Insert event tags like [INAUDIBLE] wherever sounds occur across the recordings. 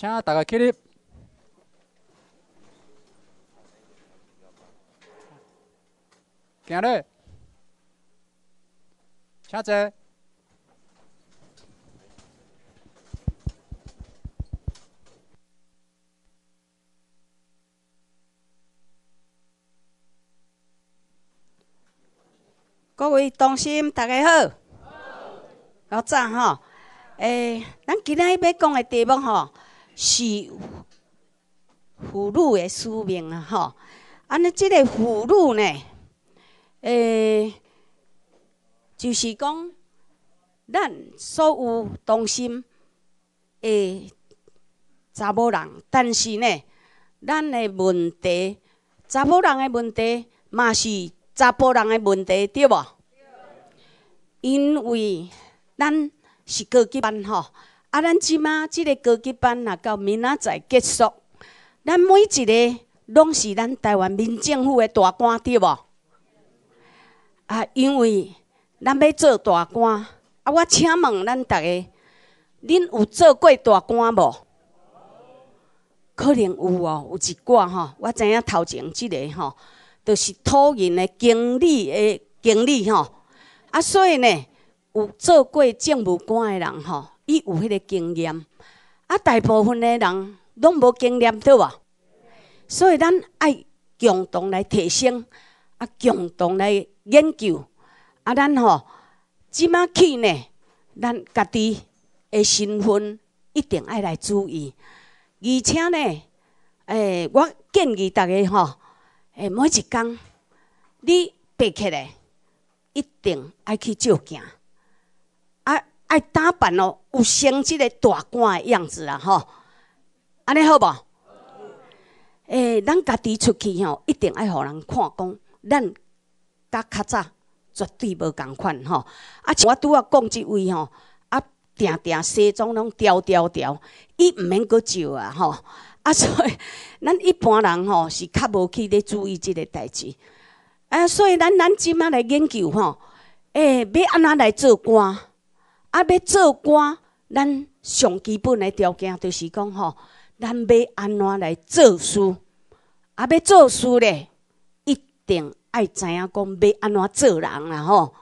请大家起立！行礼！请坐！各位同修，大家好！好！老早吼，诶，咱今日要讲的题目吼。是妇女的使命啊！吼，安尼，即个妇女呢，诶，就是讲，咱所有同心诶，查某人，但是呢，咱的问题，查某人的问题嘛是查甫人的问题，对无？因为咱是高级班，吼。啊，咱即马即个高级班若到明仔载结束。咱每一个拢是咱台湾民政府的大官，对无？啊，因为咱要做大官。啊，我请问咱逐个，恁有做过大官无？可能有哦，有一寡吼，我知影头前即个吼，就是土人的经理的经理吼。啊，所以呢，有做过政务官的人吼。伊有迄个经验，啊，大部分的人拢无经验对吧？所以咱爱共同来提升，啊，共同来研究，啊，咱吼，即马去呢，咱家己的身份一定爱来注意，而且呢，诶，我建议大家吼，诶，每一工，你爬起来一定爱去照镜。爱打扮咯，有成职个大官的样子啊，吼！安尼好无？诶，咱家己出去吼，一定要予人看讲，咱甲较早绝对无共款吼。啊，我拄仔讲即位吼，啊，定定西装拢调调调，伊毋免阁照啊，吼！啊，所以 [LAUGHS] 咱一般人吼是较无去咧注意即个代志。啊，所以咱咱即满来研究吼，诶，要安怎来做官？啊，要做官，咱上基本的条件就是讲吼，咱要安怎来做事？啊，要做事咧，一定爱知影讲要安怎做人啦吼，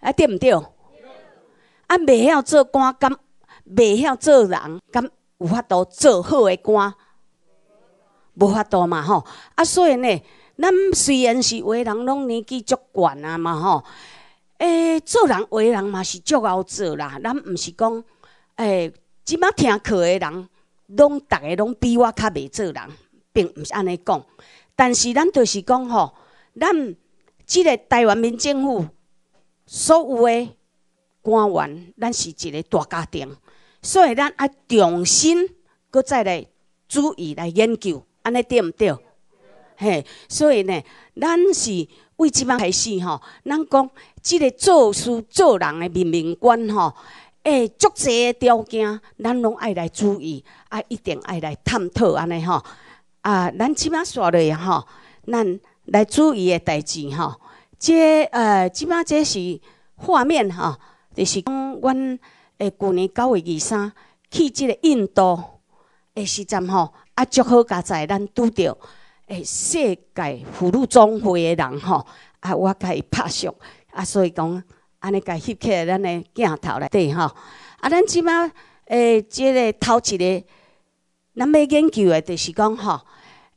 啊对毋对？啊，袂晓做官，敢袂晓做人，敢有法度做好诶？官，无法度嘛吼。啊，所以呢，咱虽然是为人，拢年纪足悬啊嘛吼。诶，做人为人嘛是足要做啦。咱毋是讲，诶，即摆听课的人，拢逐个拢比我较袂做人，并毋是安尼讲。但是咱就是讲吼，咱即个台湾民政府所有的官员，咱是一个大家庭，所以咱要重新搁再来注意来研究，安尼对毋对？嘿，所以呢，咱是为即摆开始吼，咱讲。即个做事做人诶，面面观吼，欸，足侪诶条件，咱拢爱来注意，啊，一定爱来探讨安尼吼。啊，咱即码刷了吼，咱来注意诶代志吼。即呃，即码即是画面吼，就是讲阮诶，旧年九月二三去即个印度诶时阵吼，啊，足好加载咱拄着诶，世界妇女总会诶人吼，啊，我甲伊拍相。啊，所以讲，安尼甲翕起来咱的镜头来，对吼。啊，咱即马诶，即个头一个，咱要研究的，就是讲吼，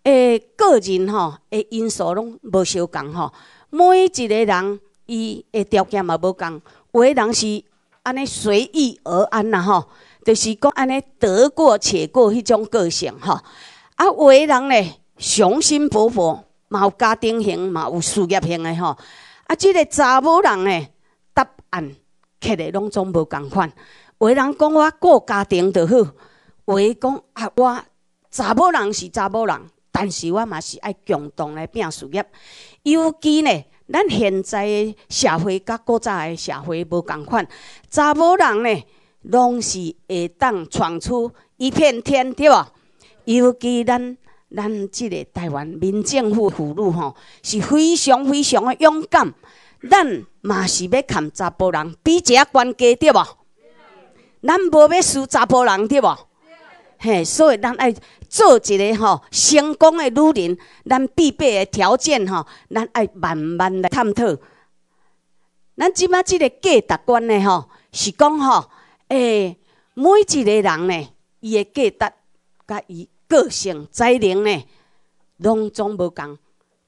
诶，个人吼诶因素拢无相共吼。每一个人伊的条件嘛无共，有的人是安尼随遇而安啦吼，就是讲安尼得过且过迄种个性吼。啊，有的人咧雄心勃勃，嘛有家庭型，嘛有事业型的吼。啊，即个查某人呢，答案刻诶拢总无共款。有人讲我顾家庭就好，我讲啊，我查某人是查某人，但是我嘛是爱共同来拼事业。尤其呢，咱现在社会甲古早诶社会无共款。查某人呢，拢是会当闯出一片天，对无？尤其咱。咱即个台湾民政府妇女吼是非常非常的勇敢，咱嘛是要看查甫人比一下关家对无？咱无要输查甫人对无？嘿，所以咱爱做一个吼成功的女人，咱必备的条件吼，咱爱慢慢来探讨。咱即摆即个价值观呢吼，是讲吼，诶，每一个人呢，伊的价值甲伊。个性才能呢，拢总无共。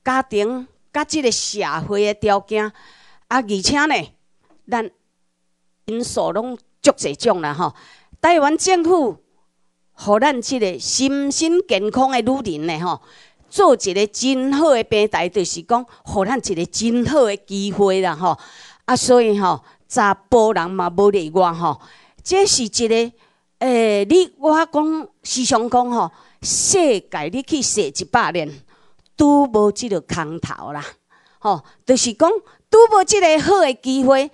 家庭甲即个社会的条件，啊，而且呢，咱因素拢足侪种啦，吼。台湾政府，互咱即个身心健康的女人呢，吼，做一个真好的平台，就是讲，互咱一个真好的机会啦，吼。啊，所以吼，查甫人嘛，无例外，吼，这是一个，诶，你我讲时常讲，吼。世界，你去说一百年拄无即个空头啦，吼！就是讲拄无即个好的机会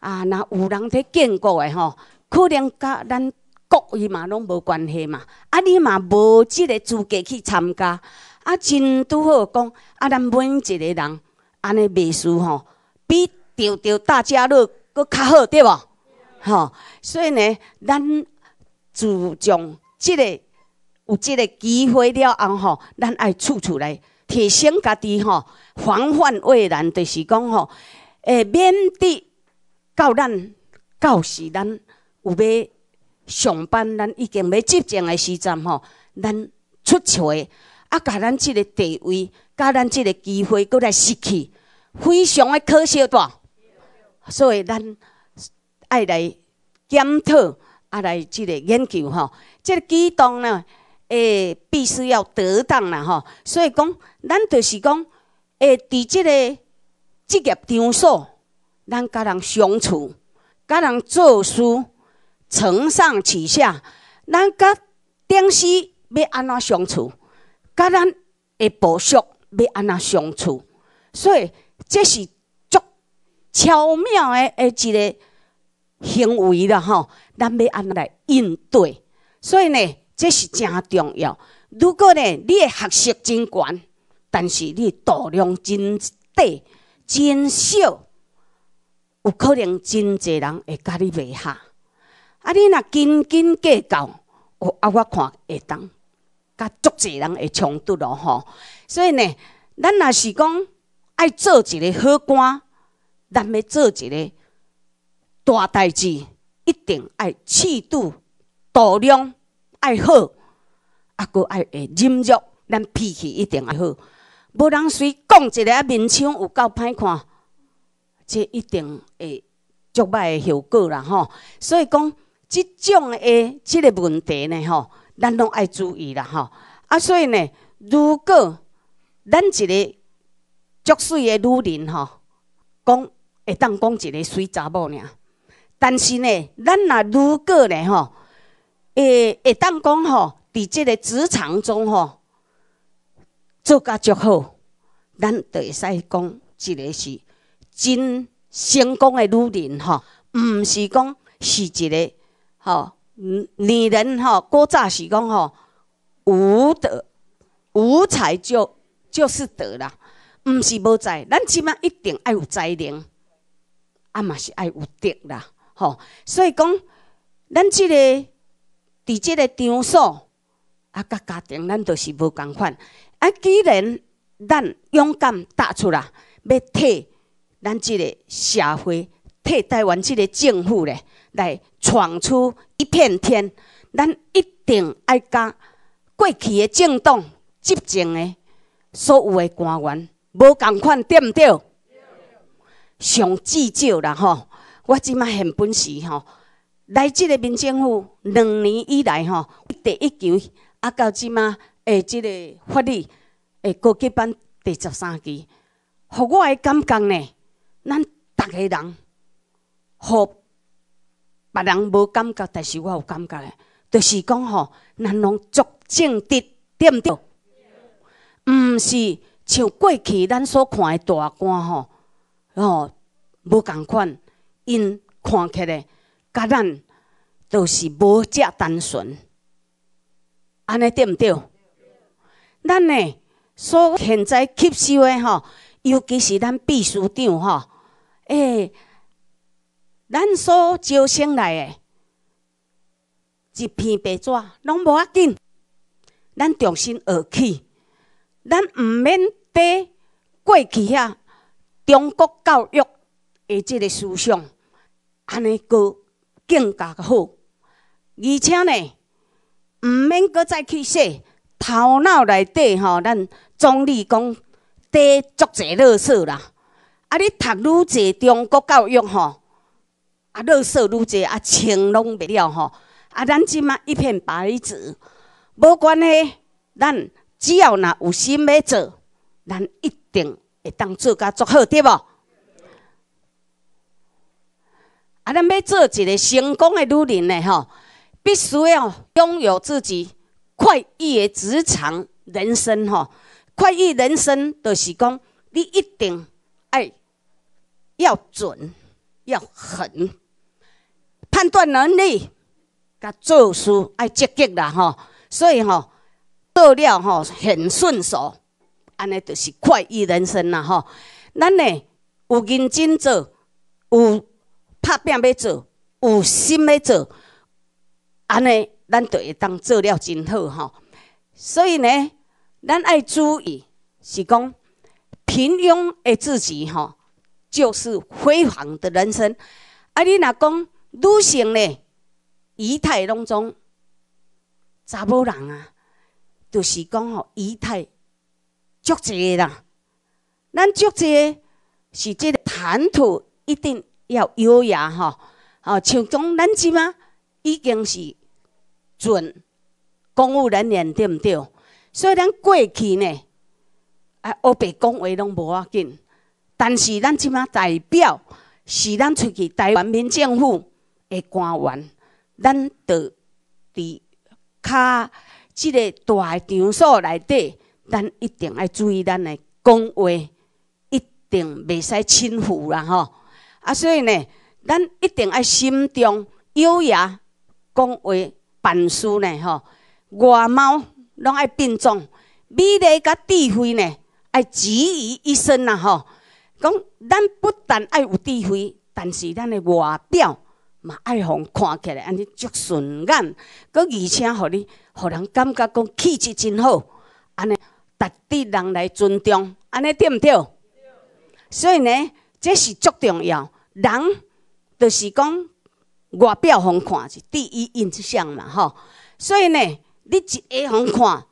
啊！若有人伫建国的吼，可能甲咱国语嘛拢无关系嘛，啊，你嘛无即个资格去参加啊！真拄好讲啊，咱每一个人安尼秘书吼，比钓钓大家乐，搁较好对无？吼！所以呢，咱注重即个。有即个机会了后吼，咱爱处处来提升家己吼，防患未然，就是讲吼，诶，免得到咱到时咱有要上班，咱已经要接账的时阵吼，咱出错，啊，甲咱即个地位，甲咱即个机会，搁来失去，非常的可惜，大所以咱爱来检讨，啊，来即个研究吼，即个举动呢？诶，必须要得当啦，吼。所以讲，咱就是讲，诶，伫即个职业场所，咱甲人相处，甲人做事，承上启下，咱甲上司要安怎相处，甲咱诶部属要安怎相处，所以这是足巧妙的诶一个行为啦，吼，咱要安怎来应对，所以呢。这是真重要。如果呢，你的学习真悬，但是你度量真低、真小，有可能真侪人会家你不合。啊，你若斤斤计较，我啊我看会当，甲足侪人会冲突咯吼。所以呢，咱若是讲爱做一个好官，咱要做一个大代志，一定爱气度、度量。爱好，啊，搁爱诶，忍辱，咱脾气一定爱好。无人随讲一个面相有够歹看，这一定会足歹诶效果啦，吼。所以讲，即种诶，即个问题呢，吼，咱拢爱注意啦，吼。啊，所以呢，如果咱一个足水诶女人，吼，讲会当讲一个水查某尔，但是呢，咱若如果呢，吼。诶，会当讲吼，伫即个职场中吼，做甲足好，咱就会使讲一个是真成功诶女人吼，毋是讲是一个吼女人吼，古早是讲吼无德无才就就是德啦，毋是无才，咱即码一定爱有才能，啊嘛是爱有德啦，吼，所以讲咱即个。伫这个场所，啊，甲家庭咱都是无共款。啊，既然咱勇敢踏出来，要替咱这个社会，替台湾这个政府咧，来闯出一片天，咱一定爱甲过去的政党、执政的所有的官员，无共款毋对？上至少啦吼，我即摆很本事吼。来，即个民政府两年以来，吼，第一球啊，到即满诶，即个法律，诶，高级班第十三期，互我诶感觉呢，咱逐个人，互别人无感觉，但是我有感觉，就是讲吼，咱拢足正直毋着，毋是像过去咱所看诶大官吼，吼，无共款，因看起来。甲咱都是无遮单纯，安尼对毋对？咱呢所现在吸收诶吼，尤其是咱秘书长吼，诶，咱所招生来诶一片白纸拢无要紧，咱重新学起，咱毋免背过去遐中国教育诶即个思想，安尼过。更加好，而且呢，毋免阁再去说，头脑内底吼，咱总理讲，得足济啰嗦啦。啊，你读愈侪中国教育吼，啊啰嗦愈侪，啊情拢不了吼。啊，咱即嘛一片白纸，无关系，咱只要若有心要做，咱一定会当做甲足好，对无？啊，咱要做一个成功的女人呢，吼，必须要拥有自己快意的职场人生，吼。快意人生就是讲，你一定爱要准要狠，判断能力，甲做事爱积极啦，吼。所以，吼做了，吼很顺手，安尼就是快意人生啦，吼。咱呢有认真做，有。拍拼要做，有心要做，安尼咱就会当做了真好吼。所以呢，咱要注意，是讲平庸的自己吼，就是辉煌的人生。啊，你若讲女性呢，仪态当中，查某人啊，就是讲吼仪态足者啦。咱足者是即个谈吐一定。要优雅，吼！哦，像讲咱即马已经是准公务人员，对毋对？所以咱过去呢，啊，乌白讲话拢无要紧。但是咱即马代表是咱出去台湾民政府的官员，咱伫伫较即个大的场所内底，咱一定爱注意咱的讲话，一定袂使轻浮啦，吼！啊，所以呢，咱一定爱心中优雅讲话办事呢，吼，外貌拢爱变重，美丽甲智慧呢，爱集于一身啊，吼。讲咱不但爱有智慧，但是咱的外表嘛爱互看起来安尼足顺眼，佮而且互你互人感觉讲气质真好，安尼值得人来尊重，安尼对毋对？对。所以呢。这是足重要，人就是讲外表好看是第一印象嘛，吼。所以呢，你一下好看，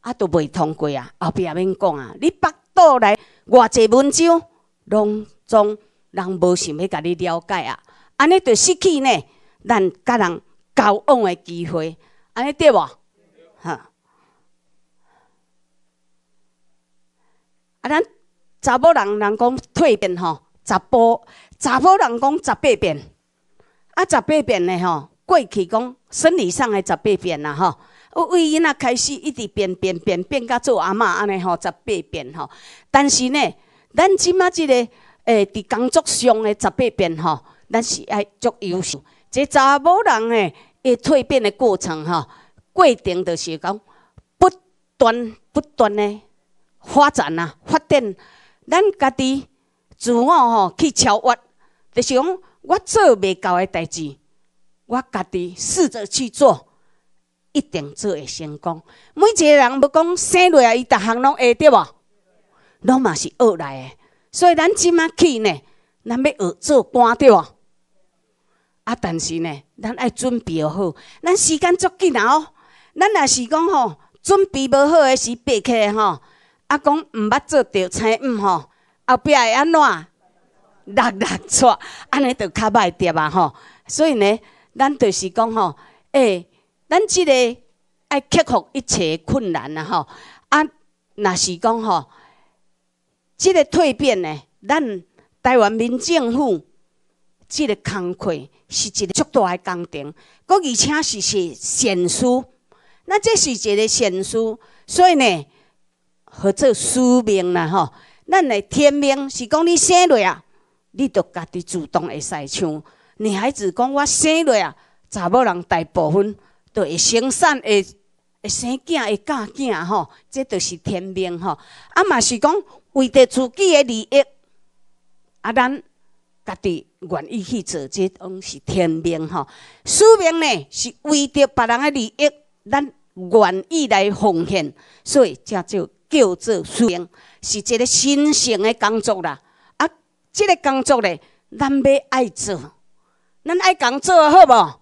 啊，都未通过啊。后壁免讲啊，你腹肚内偌侪文章拢总人无想要甲你了解啊。安尼就失去呢，咱甲人交往的机会，安尼对无？哈。啊，咱查某人人讲蜕变吼。查甫，查某人讲十八遍，啊，十八遍嘞吼，过去讲生理上的十八遍啦吼。哈，为因那开始一直变变变变，甲做阿嬷安尼吼，十八遍吼。但是呢，咱即嘛即个诶，伫工作上的十八遍吼，咱是爱足优秀。即查某人诶，诶蜕变的过程吼，过程就是讲不断不断的发展啊，发展，咱家己。自我吼去超越，就是讲我做未到的代志，我家己试着去做，一定做会成功。每一个人要讲生落来伊，逐项拢会对无？拢嘛是学来诶，所以咱即满去呢，咱要学做官对无？啊，但是呢，咱爱准备好，咱时间足紧啊！哦，咱若是讲吼，准备无好诶时，白去吼，啊，讲毋捌做着，猜毋吼？后壁会安怎？六六撮，安尼就较歹点啊吼。所以呢，咱就是讲吼，诶，咱即个爱克服一切困难啊吼。啊，若是讲吼，即个蜕变呢，咱台湾民政府即个工作是一个足大的工程，佮而且是是善事。那这是一个善事，所以呢，合作使命啦吼。咱的天命是讲你生落啊，你著家己主动会使像女孩子讲我生落啊，查某人大部分都会生产会会生囝会嫁囝吼，这就是天命吼。啊嘛是讲为着自己的利益，啊咱家己愿意去做即拢是天命吼。使命呢是为着别人的利益，咱愿意来奉献，所以才就叫做使命。是一个新型的工作啦，啊，这个工作咧，咱要爱做，咱爱工作，好无？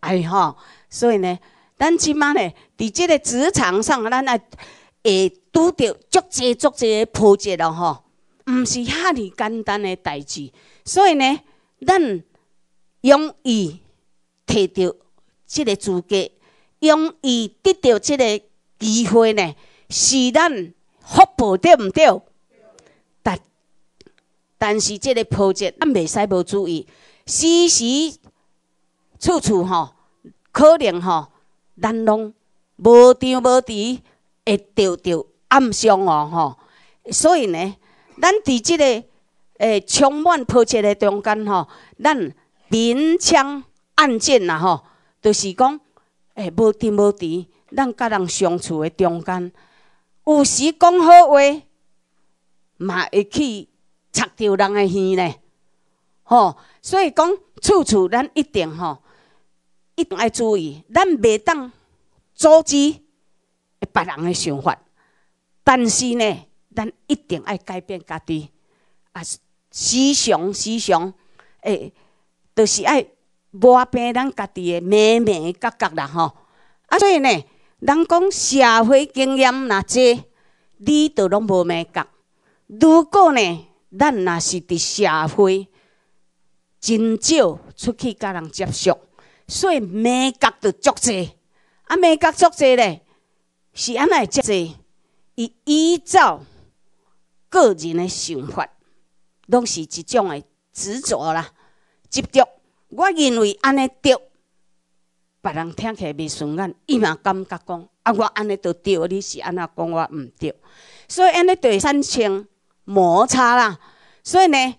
哎吼，所以呢，咱即摆咧，伫即个职场上，咱爱会拄着足侪足侪的波折咯吼，毋是遐尔简单诶代志，所以呢，咱勇于摕着即个资格，勇于得到即个机会呢，是咱。福报对毋对？但但是即个破节，咱袂使无注意。时时处处吼，可能吼，咱拢无张无弛，会掉到暗伤哦吼。所以呢，咱伫即个诶充满破节的中间吼，咱明枪暗箭呐吼，就是讲诶无张无弛，咱甲人相处的中间。有时讲好话，嘛会去插掉人的耳呢，吼！所以讲处处咱一定吼，一定要注意，咱袂当阻止别人的想法，但是呢，咱一定要改变家己啊，思想思想，诶，就是爱磨平咱家己的美面角角啦，吼！啊，所以呢。人讲社会经验若侪，你都拢无敏感。如果呢，咱若是伫社会，真少出去甲人接触，所以敏感得足侪。啊，敏感足侪呢，是安尼足济，以依照个人的想法，拢是一种诶执着啦，执着。我认为安尼对。别人听起来袂顺眼，伊嘛感觉讲：啊，我安尼都对，你是安那讲我毋对。所以安尼第产生摩擦啦。所以呢，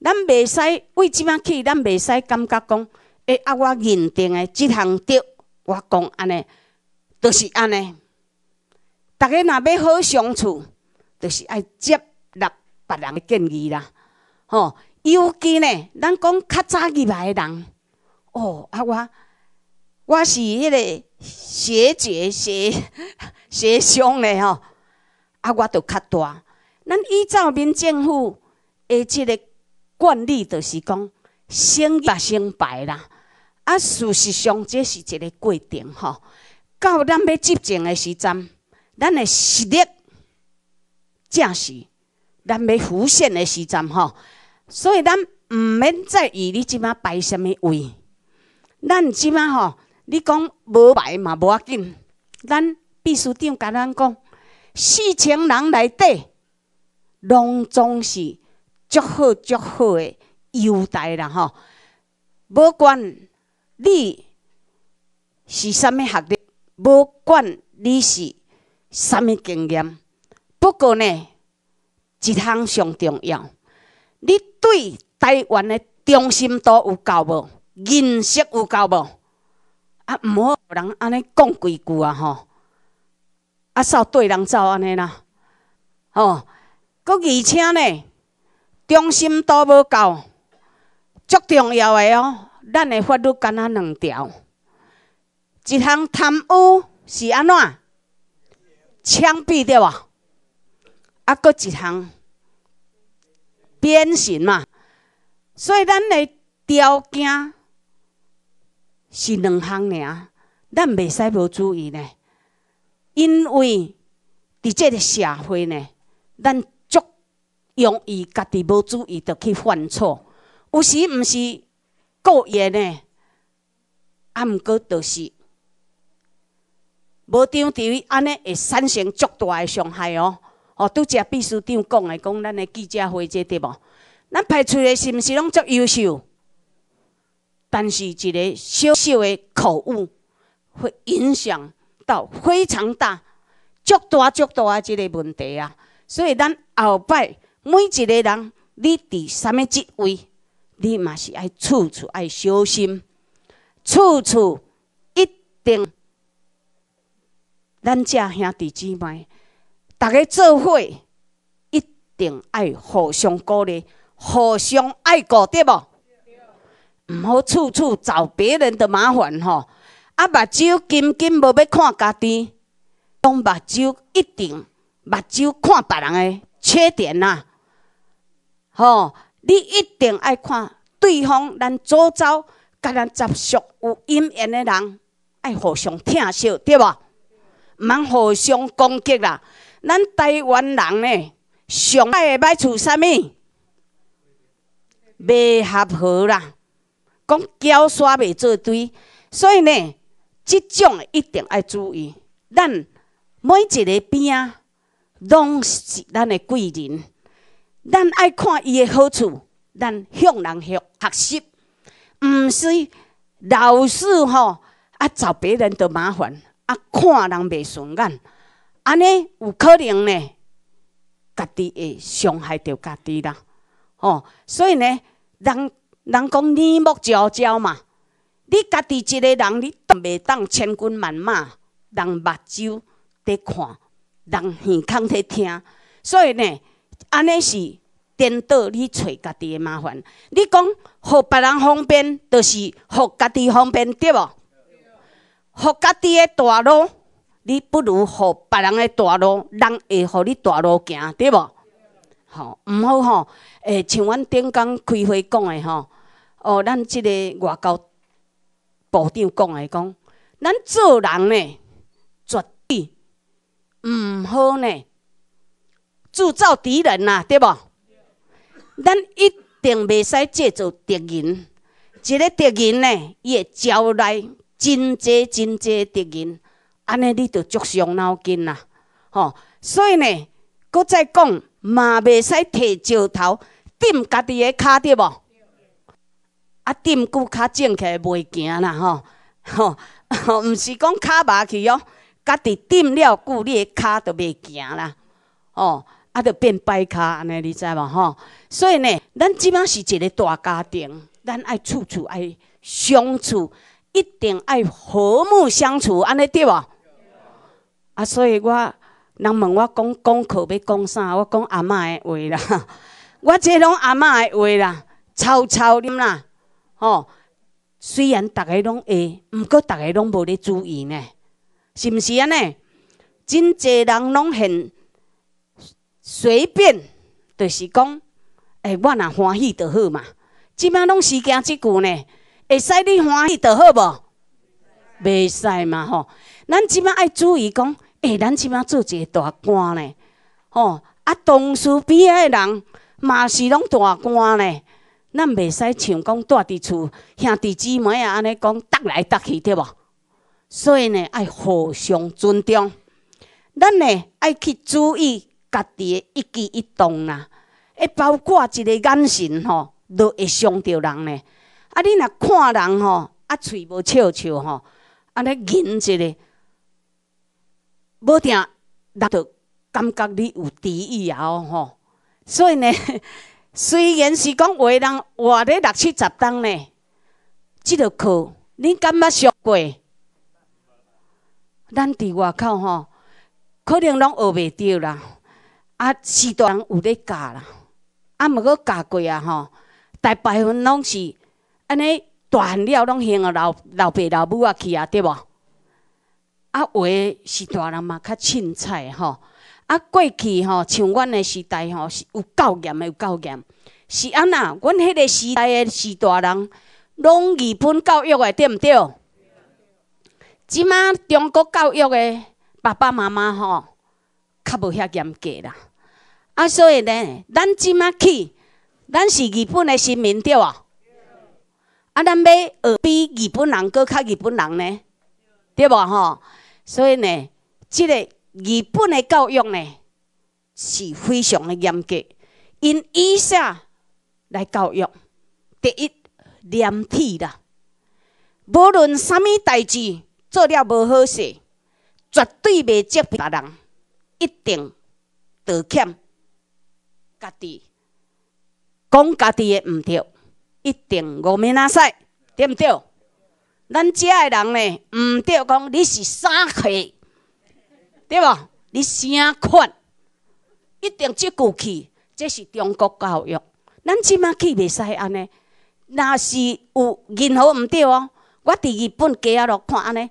咱袂使为即物去，咱袂使感觉讲：诶，啊，我认定诶即项对，我讲安尼，就是安尼。逐个若要好相处，就是爱接纳别人个建议啦。吼，尤其呢，咱讲较早入来人，哦，啊我。我是迄个学姐、学学兄的吼，啊，我都较大。咱依照民政府的即个惯例，就是讲先把先排啦。啊，事实上这是一个过程吼。到咱要执政的时站，咱的实力正是咱要浮现的时站吼。所以咱毋免在意你即马摆什物位，咱即马吼。你讲无牌嘛，无要紧。咱秘书长甲咱讲，四千人内底，拢总是足好足好的优待啦，吼！无管你是啥物学历，无管你是啥物经验，不过呢，一项上重要，你对台湾的中心度有够无？认识有够无？啊，唔好人安尼讲几句啊，吼！啊，少对人走安尼啦，吼！佮而且呢，忠心都无够，足重要个哦。咱个法律干那两条，一项贪污是安怎枪毙对哇？啊，佮一项鞭刑嘛。所以咱个条件。是两项尔，咱袂使无注意呢，因为伫即个社会呢，咱足容易家己无注意就去犯错，有时毋是故意呢，啊，毋过就是无张持安尼会产生足大诶伤害哦。哦，拄则秘书长讲诶，讲咱的记者会这对哦，咱派出诶是毋是拢足优秀？但是一个小小的口误，会影响到非常大、巨大、巨大啊！一个问题啊，所以咱后摆每一个人，你伫啥物职位，你嘛是爱处处爱小心，处处一定，咱遮兄弟姊妹，逐个做伙一定爱互相鼓励、互相爱顾，对无？毋好处处找别人的麻烦吼！啊，目睭紧紧无要看家己，当目睭一定目睭看别人的缺点呐。吼，你一定爱看对方，咱早早甲咱接触有阴影的人，爱互相疼惜，对无？毋通互相攻击啦。咱台湾人呢，上歹的歹处什么？未合好啦。讲交刷袂做对，所以呢，即种一定要注意。咱每一个边拢是咱的贵人，咱爱看伊的好处，咱向人学学习，毋是老师吼啊找别人的麻烦啊，看人袂顺眼，安尼有可能呢，家己会伤害到家己啦。哦，所以呢，人。人讲你木招招嘛，你家己一个人，你当袂当千军万马，人目睭伫看，人耳孔伫听，所以呢，安尼是颠倒，你找家己的麻烦。你讲，互别人方便，就是互家己方便，对无？互家己的大路，你不如互别人的大路，人会予你大路行，对无？吼，毋好吼！诶，像阮顶工开会讲的吼，哦，咱即个外交部长讲的讲，咱做人呢，绝对毋好呢，自造敌人呐，对无？咱一定袂使制造敌人，即个敌人呢，伊会招来真侪真侪敌人，安尼你就足伤脑筋啦，吼！所以呢，搁再讲。嘛未使摕石头垫家己个脚对无？啊垫久脚肿起未行啦吼！吼毋是讲脚麻去哦，家己垫了久，你个脚就未行啦。哦，啊就变摆脚安尼你知无吼？所以呢，咱即边是一个大家庭，咱爱处处爱相处，一定爱和睦相处，安尼对无？啊，所以我。人问我讲讲课要讲啥，我讲阿嬷诶话啦，[LAUGHS] 我即拢阿嬷诶话啦，抄抄恁啦，吼。虽然逐个拢会，毋过逐个拢无咧注意呢，是毋是安尼？真侪人拢很随便，就是讲，哎，我若欢喜就好嘛。即摆拢时行即句呢，会使你欢喜就好无？袂使嘛吼，咱即摆爱注意讲。诶，咱即摆做一个大官呢，吼啊！同事边仔诶人嘛是拢大官呢，咱袂使像讲住伫厝兄弟姊妹啊安尼讲打来打去，对无？所以呢，爱互相尊重。咱呢爱去注意家己诶一举一动啦，诶，包括一个眼神吼，都会伤着人呢。啊，你若看人吼，啊喙无笑笑吼，安尼硬一个。无定那就感觉你有敌意啊！吼，所以呢，[LAUGHS] 虽然是讲话人活咧六七十档呢，即个课你感觉上过？咱伫外口吼，可能拢学袂着啦。啊，许多人有咧教啦，啊，毋过教过啊吼，大部分拢是安尼断掉，拢个老老爸老母啊去啊，对无？啊，我是大人嘛，较凊彩吼。啊，过去吼，像阮诶时代吼，是有够严诶，有够严。是安那，阮迄个时代诶，是大人拢日本教育诶，对毋对？即马中国教育诶，爸爸妈妈吼，较无遐严格啦。啊，所以呢，咱即马去，咱是日本诶新民对啊。啊，咱要学比日本人搁较日本人呢，对无吼？所以呢，这个日本的教育呢是非常的严格，因以下来教育：第一，量体啦，无论啥物代志做了无好事，绝对袂责别人，一定道歉，家己讲家己的毋对，一定我咪那塞，对毋对？咱遮诶人呢，毋对讲你是啥货，对无？你啥款？一定即句气，这是中国教育。咱即卖气袂使安尼，若是有任何毋对哦？我伫日本加下落看安尼，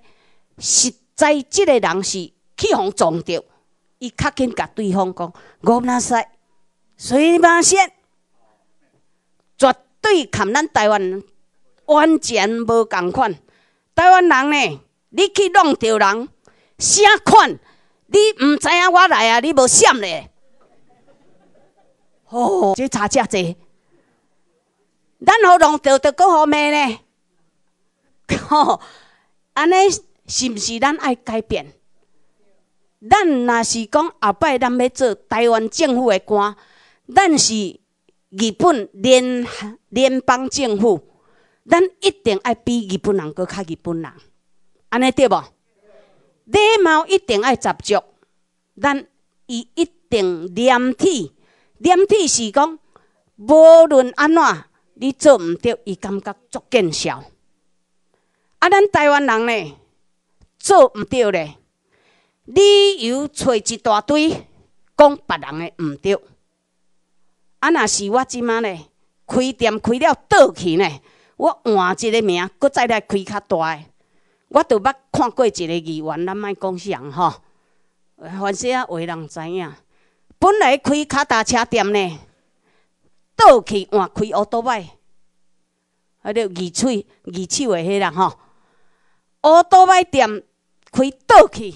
实在即个人是去互撞着，伊较紧甲对方讲，我唔使，所以嘛说，绝对含咱台湾完全无共款。台湾人呢？你去弄着人，啥款？你毋知影我来啊？你无闪嘞？哦，这差介济，咱好弄着，着各方骂呢？吼，[LAUGHS] 安尼是毋是咱爱改变？咱若是讲后摆，咱要做台湾政府的官，咱是日本联联邦政府。咱一定爱比日本人过较日本人，安尼对无？礼貌一定爱十足，咱伊一定廉贴，廉贴是讲无论安怎，你做毋对，伊感觉足见笑。啊，咱台湾人呢，做毋对呢，理由找一大堆，讲别人诶，毋对。啊，若是我即满呢？开店开了倒去呢？我换一个名，搁再来开较大个。我就八看过一个议员，咱莫讲啥吼？凡正啊，话人知影。本来开脚踏车店呢，倒去换开乌多麦。啊，个二垂、二手的迄啦吼。乌多麦店开倒去，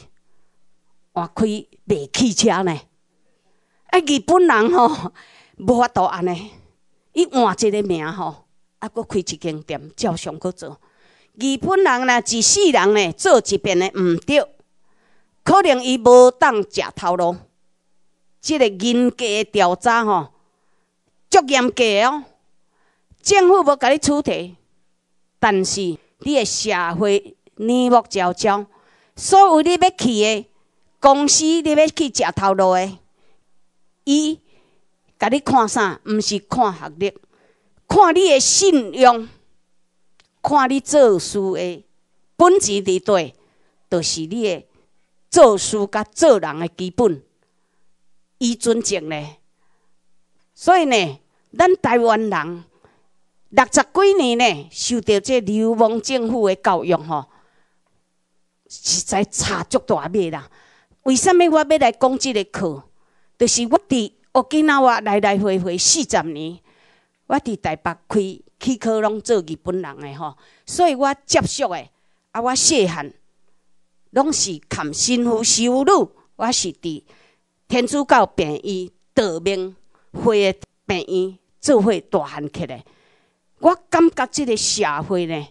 换开卖汽车呢。啊，日本人吼，无法度安尼，伊换一个名吼。还开一间店，照常去做。日本人呢，一世人呢，做一遍呢，毋对。可能伊无当吃头路，这个严格调查吼，足严格哦。政府无甲你出缔，但是你的社会面目昭昭，所有你要去的公司，你要去吃头路的，伊甲你看啥，毋是看学历。看你的信用，看你做事的本质，伫底，就是你的做事、甲做人诶基本，伊尊敬咧。所以呢，咱台湾人六十几年呢，受着这流氓政府诶教育，吼，实在差足大咪啦。为什么我要来讲这个课？就是我伫奥囡那话来来回回四十年。我伫台北开，去科拢做日本人诶吼，所以我接触诶，啊我细汉拢是靠辛苦修女，我是伫天主教病院、道明会诶病院做伙大汉起来。我感觉即个社会呢，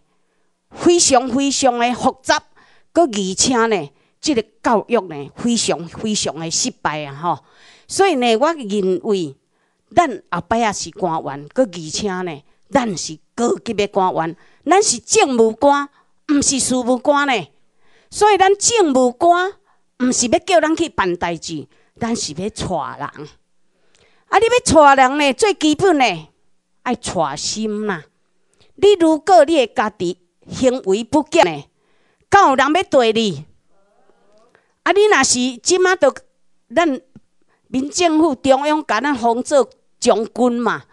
非常非常诶复杂，佮而且呢，即个教育呢，非常非常的失败啊吼。所以呢，我认为。咱后摆也是官员，搁而且呢，咱是高级的官员，咱是政务官，毋是事务官呢。所以咱政务官毋是要叫咱去办代志，咱是要带人。啊，你欲带人呢？最基本呢，爱带心啦。你如果你的家己行为不检呢，有人欲对你。啊，你若是即马着咱民政府中央甲咱封做。将军嘛，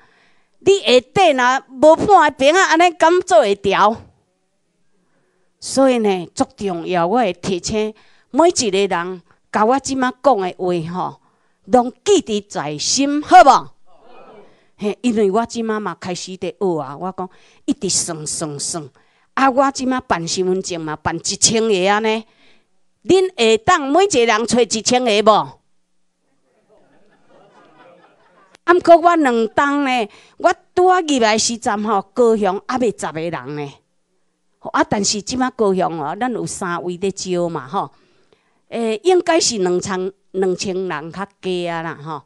你下底若无半兵啊，安尼敢做会条？所以呢，足重要，我会提醒每一个人，甲我即妈讲的话吼，拢记伫在心，好无？嘿，因为我即妈嘛开始伫学啊，我讲一直算算算，啊，我即妈办身份证嘛，办一千个安尼，恁下当每一个人揣一千个无？毋过我两当呢，我拄啊入来时阵吼，高雄还未十个人呢。啊，但是即摆高雄哦，咱有三位伫招嘛，吼。诶，应该是两千两千人较加啦，吼。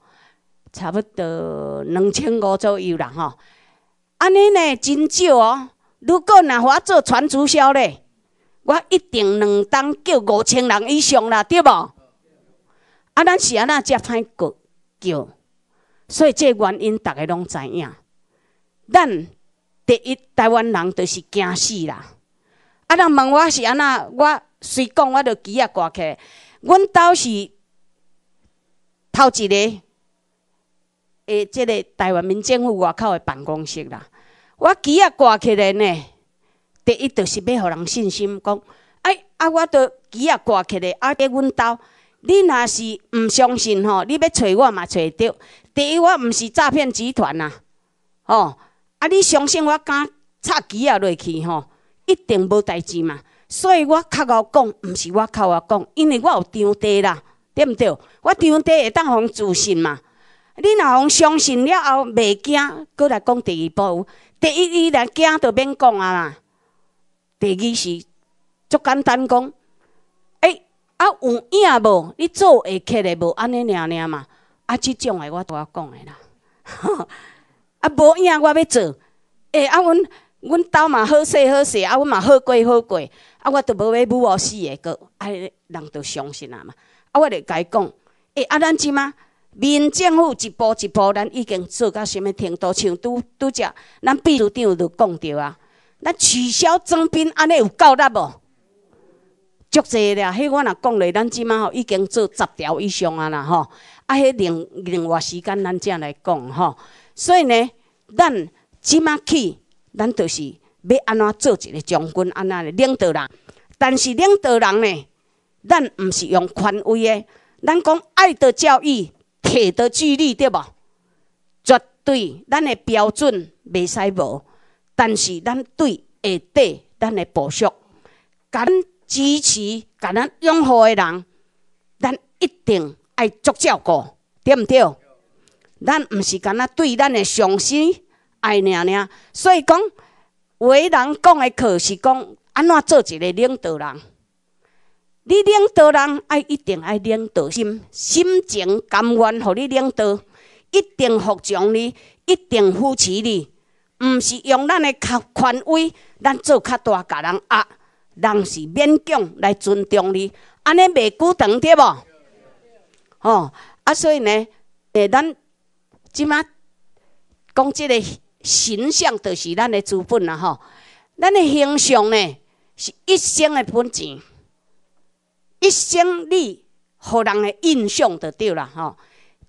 差不多两千五左右啦，吼。安尼呢，真少哦。如果若我做全促销呢，我一定两当叫五千人以上啦，对无？啊，咱是安那才泰国叫。所以，这原因大家拢知影。咱第一，台湾人就是惊死啦！啊，人问我是安那，我随讲我就机啊挂起。阮兜是头一个，诶，即个台湾民政府外口的办公室啦。我机啊挂起来呢。第一就是要予人信心，讲，哎，啊，我着机啊挂起来。啊，伫阮兜。你若是毋相信吼？你要找我嘛，找着。第一，我唔是诈骗集团呐，吼！啊，你相信我，敢插旗啊落去吼，一定无代志嘛。所以我靠我讲，唔是我靠我讲，因为我有张地啦，对唔对？我张地会当互自信嘛。你若互相信了后，未惊，过来讲第二步。第一，伊来惊就免讲啊啦。第二是，足简单讲，欸，啊有影无？你做会起来无安尼尔尔嘛？啊，即种诶，我拄仔讲诶啦，[LAUGHS] 啊无影，我要做，诶，啊阮阮兜嘛好势好势，啊阮嘛好过好过，啊我都无买母号死诶，个，啊，人就相信啊嘛，啊我着伊讲，诶，啊咱即嘛，民政府一步一步，咱已经做到什物程度？像拄拄则，咱秘书长都讲着啊，咱取消征兵，安尼有够力无？足济俩，迄我若讲咧，咱即嘛吼，已经做十条以上啊啦吼。啊，迄另另外时间，咱才来讲吼。所以呢，咱即马起，咱就是要安怎做一个将军，安怎的领导人？但是领导人呢，咱毋是用权威的，咱讲爱的教育，铁的纪律，对无？绝对，咱的标准袂使无。但是咱对下底咱的部署，敢支持、敢拥护的人，咱一定。爱足照顾，对毋对？咱毋是敢若对咱的上司爱了了。所以讲，伟人讲的课是讲安怎做一个领导人。你领导人爱一定爱领导心，心情甘愿互你领导，一定服从你，一定扶持你。毋是用咱的较权威，咱做较大甲人压，人是勉强来尊重你，安尼袂久长，对无？哦，啊，所以呢，欸，咱即马讲即个形象，就是咱的资本啦，吼。咱的形象呢，是一生的本钱，一生你互人的印象就对啦，吼。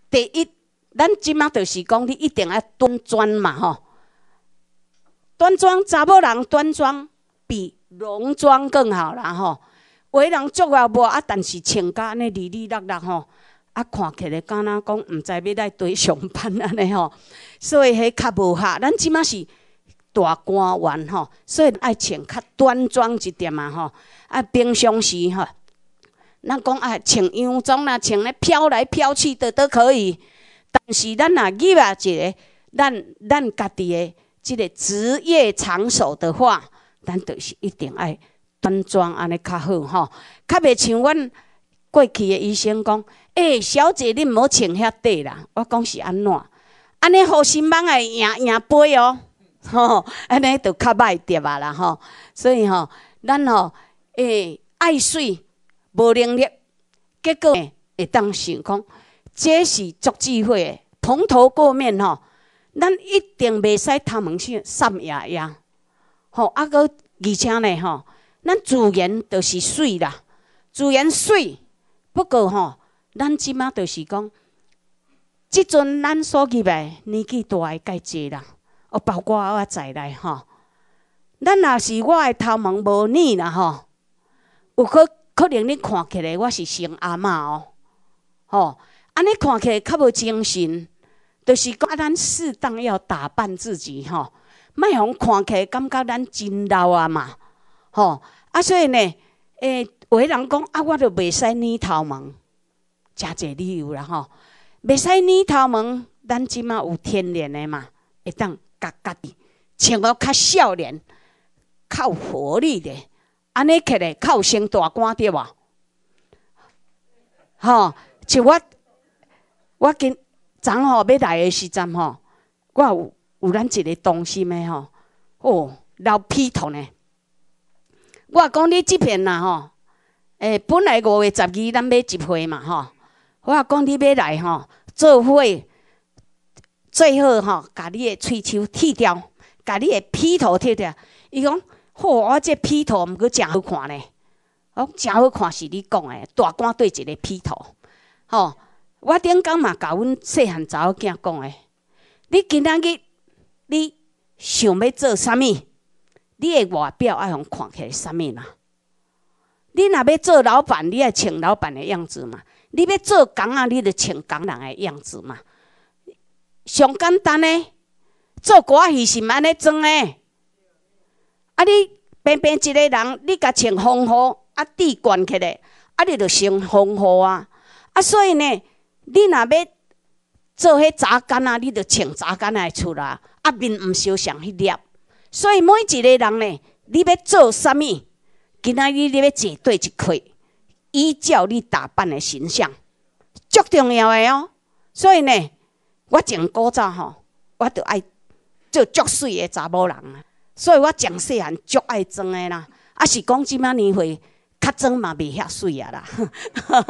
第一，咱即马就是讲，你一定要端庄嘛，吼。端庄查某人端庄比浓妆更好啦，吼。为人妆啊，无啊，但是穿安尼利利落落吼。啊，看起来敢若讲毋知要来对上班安尼吼，所以迄较无合咱即满是大官员吼，所以爱穿较端庄一点仔吼。啊，平常时吼，咱讲啊，穿洋装啦，穿咧飘来飘去的都可以。但是咱若入下一个咱咱家己的即个职业场所的话，咱就是一定爱端庄安尼较好吼，较袂像阮过去的医生讲。诶，小姐，你毋好穿遐短啦！我讲是安怎？安尼好心眼诶赢赢杯哦，[LAUGHS] 吼！安尼就较歹点仔啦，吼！所以吼，咱吼，诶，爱水无能力，结果会当成功，这是足智慧诶，蓬头垢面吼，咱一定袂使贪门去闪呀呀！吼，啊个而且呢吼，咱自然就是水啦，自然水不过吼。咱即马就是讲，即阵咱所记呗年纪大诶，该济啦，哦，包括我再来吼。咱若是我诶头毛无腻啦，吼。有可可能恁看起来我是像阿嬷哦，吼。安尼看起来较无精神，就是讲咱适当要打扮自己吼，莫互看起来感觉咱真老啊嘛，吼。啊，所以呢，诶，有人讲啊，我就袂使染头毛。诚侪理由啦吼，袂使染头毛，咱即马有天然的嘛，会当甲家己穿到较少年、较有活力的，安尼起来有升大官对哇？吼就我我今昨吼要来的时阵吼，我有有咱一个东西的吼，哦，老皮头呢？我讲你即片呐吼，诶，本来五月十二咱买一回嘛吼。我讲你欲来吼，做伙最好吼，把你的喙须剃掉，把你的皮头剃掉。伊讲，吼我这皮头毋过诚好看呢。哦，诚好看是你讲的，大官对一个皮头。吼，我顶天嘛甲阮细汉查某囝讲的。你今仔日，你想要做啥物？你的外表爱互看起来啥物嘛？你若欲做老板，你爱穿老板的样子嘛？你要做工人，你就穿工人的样子嘛。上简单呢，做寡戏是安尼装的。啊，你平平一个人，你甲穿红服，啊，滴灌起来，啊，你就成风雨啊。啊，所以呢，你若要做迄杂工啊，你就穿杂仔来出啦。啊，面毋相上迄粒。所以每一个人呢，你要做啥物，今仔日你要坐对一块。依照你打扮的形象，足重要的哦。所以呢，我整古早吼，我就爱做足水的查某人啊。所以我从细汉足爱装的啦，啊是讲即满年岁，较装嘛袂遐水啊啦。[LAUGHS]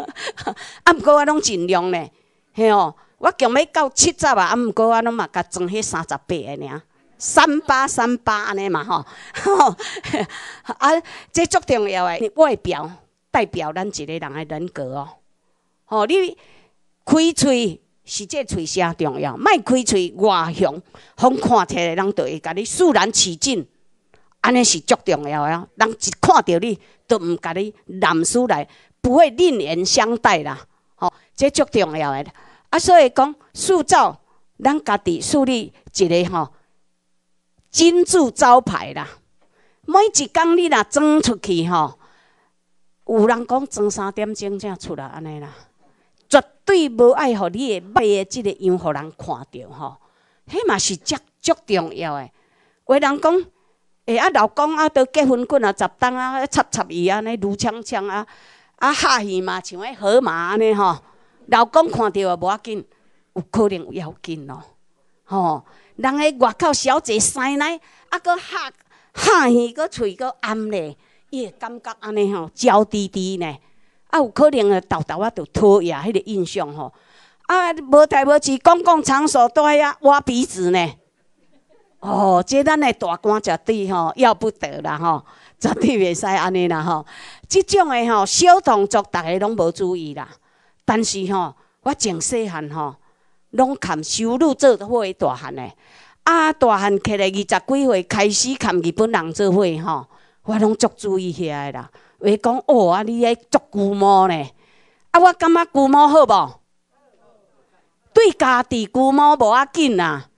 啊毋过我拢尽量咧，嘿哦，我强要到七十啊，啊毋过我拢嘛甲装迄三十八的尔，三八三八安尼嘛吼。[LAUGHS] 啊，这足重要诶，外表。代表咱一个人的人格哦，哦，你开嘴是这嘴声重要，莫开嘴外向，哄看来人就会甲你肃然起敬，安尼是足重要的。人一看到你，都毋甲你难舒来，不会另眼相待啦，吼，这足重要的。啊，所以讲塑造咱家己树立一个吼金字招牌啦，每一工你呐装出去吼。有人讲装三点钟才出来安尼啦，绝对无爱互你的买的即个样，互人看到吼，迄嘛是足足重要诶。有人讲，哎啊老公啊，都结婚棍啊，十档啊，插插伊安尼，如枪枪啊，啊哈耳嘛像迄河马安尼吼，老公看到也无要紧，有可能要紧咯。吼，人诶外口小只生来，啊搁哈哈耳，搁喙搁暗咧。伊会感觉安尼吼娇滴滴呢，啊，有可能豆豆啊，就讨厌迄个印象吼。啊，无代无志，公共场所都爱啊挖鼻子呢。哦，这咱的大官绝对吼，要不得啦吼，绝对袂使安尼啦吼。即种的吼小动作，逐个拢无注意啦。但是吼，我从细汉吼，拢看收入做伙大汉嘞。啊，大汉起来二十几岁开始看日本人做伙吼。我拢足注意遐个啦，话讲哦，啊，你爱足顾毛呢？啊，我感觉顾毛好无？对家己顾毛无要紧啦，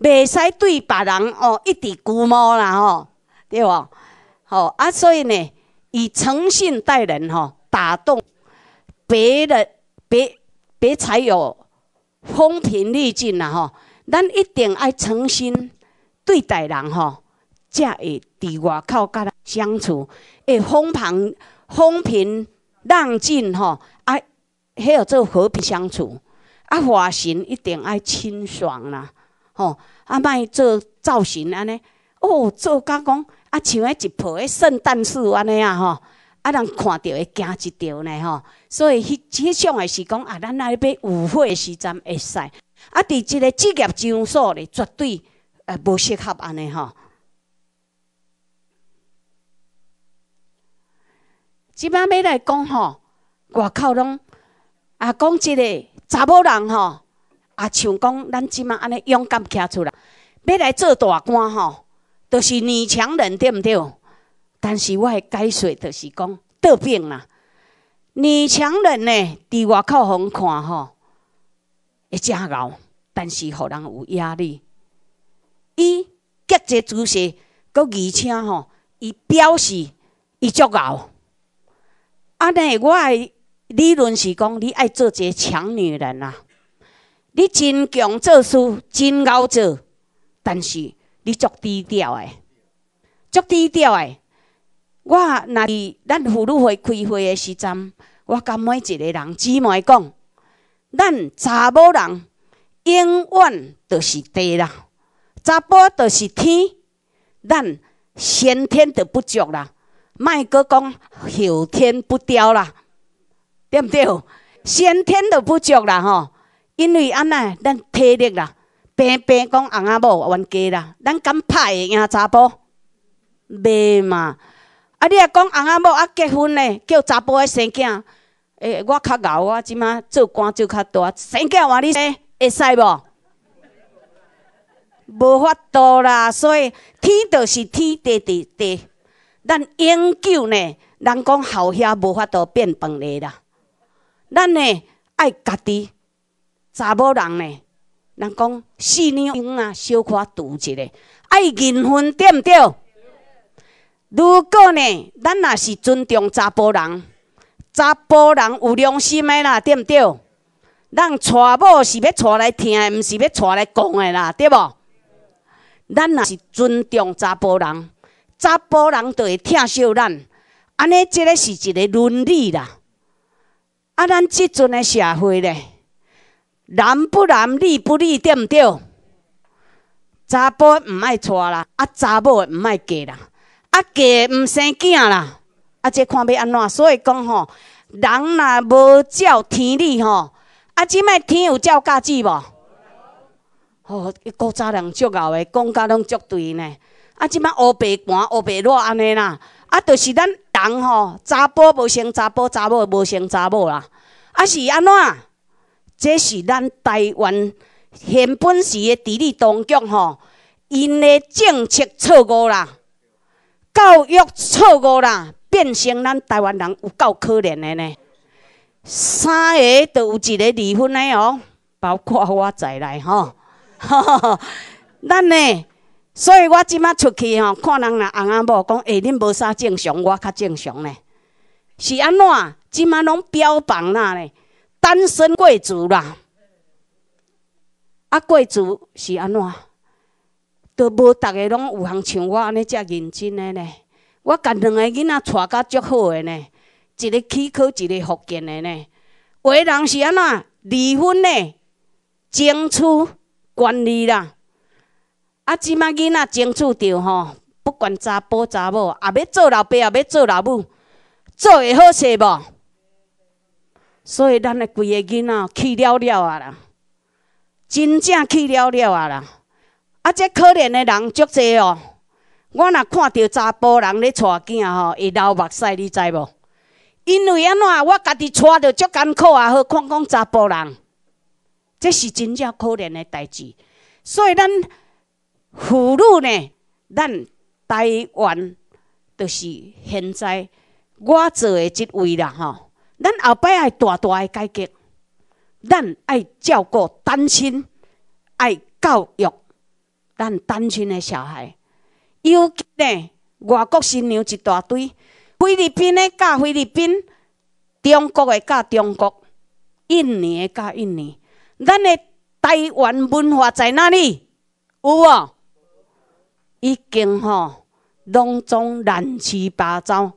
袂使对别人哦，一直顾毛啦吼，对无？吼啊，所以呢，以诚信待人吼，打动别人，别别才有风平浪静啦吼。咱一定爱诚心对待人吼，才会伫外口家。相处，会风平风平浪静吼，啊，还要做和平相处。啊，发型一定爱清爽啦，吼，啊，莫做造型安尼，哦，做讲讲，啊，像一棵圣诞树安尼啊，吼，啊，人看到会惊一跳呢，吼。所以，迄种也是讲啊，咱来要舞会的时阵会使，啊，伫即个职业场所咧，绝对呃无适合安尼吼。即摆要来讲吼，外口拢啊讲即个查某人吼，啊像讲咱即摆安尼勇敢站出来，要来做大官吼，就是女强人对毋对？但是我的解说就是讲得病啦。女强人呢，伫外口人看吼，会诚傲，但是互人有压力。伊结节姿势，佮而且吼，伊表示伊足傲。啊内，我理论是讲，你爱做一个强女人啊！你真强做事，真敖做，但是你足低调诶，足低调诶。我那伫咱妇女会开会诶时阵，我甲每一个人姊妹讲，咱查某人永远都是地啦，查甫都是天，咱先天就不足啦。卖哥讲后天不雕啦，对毋对？先天都不足啦吼，因为安尼咱体力啦，平平讲翁仔某冤家啦，咱敢会赢查甫？袂嘛？啊，你若讲翁仔某啊，结婚咧，叫查甫来生囝，诶，我较熬，我即马做官就较大，生囝话你生，会使无？无法度啦，所以天就是天地地地。咱永久呢，人讲后下无法度变笨的啦。咱呢爱家己，查某人呢，人讲细娘囡仔小可拄一下，爱缘分对毋对？如果呢，咱若是尊重查甫人，查甫人有良心的啦，对毋对？咱娶某是要娶来听的，毋是要娶来讲的啦，对无？咱若是尊重查甫人。查甫人就会疼惜咱，安尼，即个是一个伦理啦。啊，咱即阵的社会咧，男不男，女不女，对毋对？查甫毋爱娶啦，啊，查某毋爱嫁啦，啊，嫁毋生囝啦，啊，这看要安怎？所以讲吼，人若无照天理吼，啊，即摆天有照价值无？哦，一个查人足敖的，讲家拢足对呢。啊，即摆黑白官、黑白热安尼啦，啊，就是咱人吼，查甫无成查甫，查某无成查某啦，啊是安怎？这是咱台湾现本时的地理当局吼，因的政策错误啦，教育错误啦，变成咱台湾人有够可怜的呢。三个都有一个离婚的哦，包括我在内吼，[LAUGHS] 咱呢？所以我即摆出去吼，看人若翁啊某讲，哎，恁无啥正常，我较正常呢。是安怎？即摆拢标榜哪呢？单身贵族啦。啊，贵族是安怎？都无，逐个拢有通像我安尼遮认真的呢。我甲两个囡仔带甲足好的呢，一个起科，一个福建的呢。为人是安怎？离婚呢？争取权利啦。啊，即马囡仔争取着吼，不管查甫查某，也要做老爸，也要做老母，做会好势无？所以咱的规个囡仔去了了啊啦，真正去了了啊啦。啊，这可怜的人足济哦！我若看到查甫人咧带囡吼，会流目屎，你知无？因为安怎，我家己带着足艰苦啊，好看讲查甫人，这是真正可怜的代志。所以咱。妇女呢？咱台湾就是现在我做的即位啦，吼！咱后摆爱大大的改革，咱爱照顾单身，爱教育咱单身的小孩。尤其呢，外国新娘一大堆，菲律宾的嫁菲律宾，中国的嫁中国，印尼的嫁印尼，咱的台湾文化在哪里？有啊！已经吼拢总乱七八糟，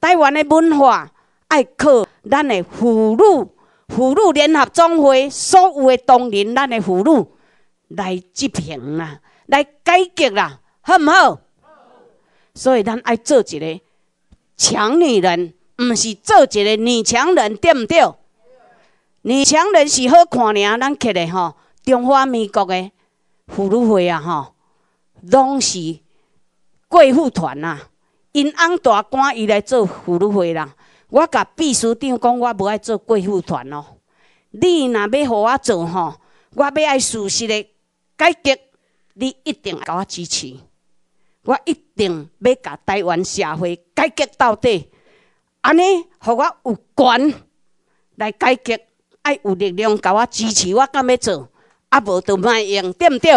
台湾的文化爱靠咱的妇女妇女联合总会所有的同仁，咱的妇女来执行啦，来改革啦，好毋好？所以咱爱做一个强女人，毋是做一个女强人，对毋对？女强人是好看呀，咱起来吼，中华民国的妇女会啊吼。拢是贵妇团啦，因翁大官伊来做妇女会啦。我甲秘书长讲，我无爱做贵妇团咯。你若要互我做吼，我要爱事实的改革，你一定甲我支持。我一定要甲台湾社会改革到底，安尼互我有权来改革，爱有力量甲我支持，我敢要做，啊无就卖用，对毋对？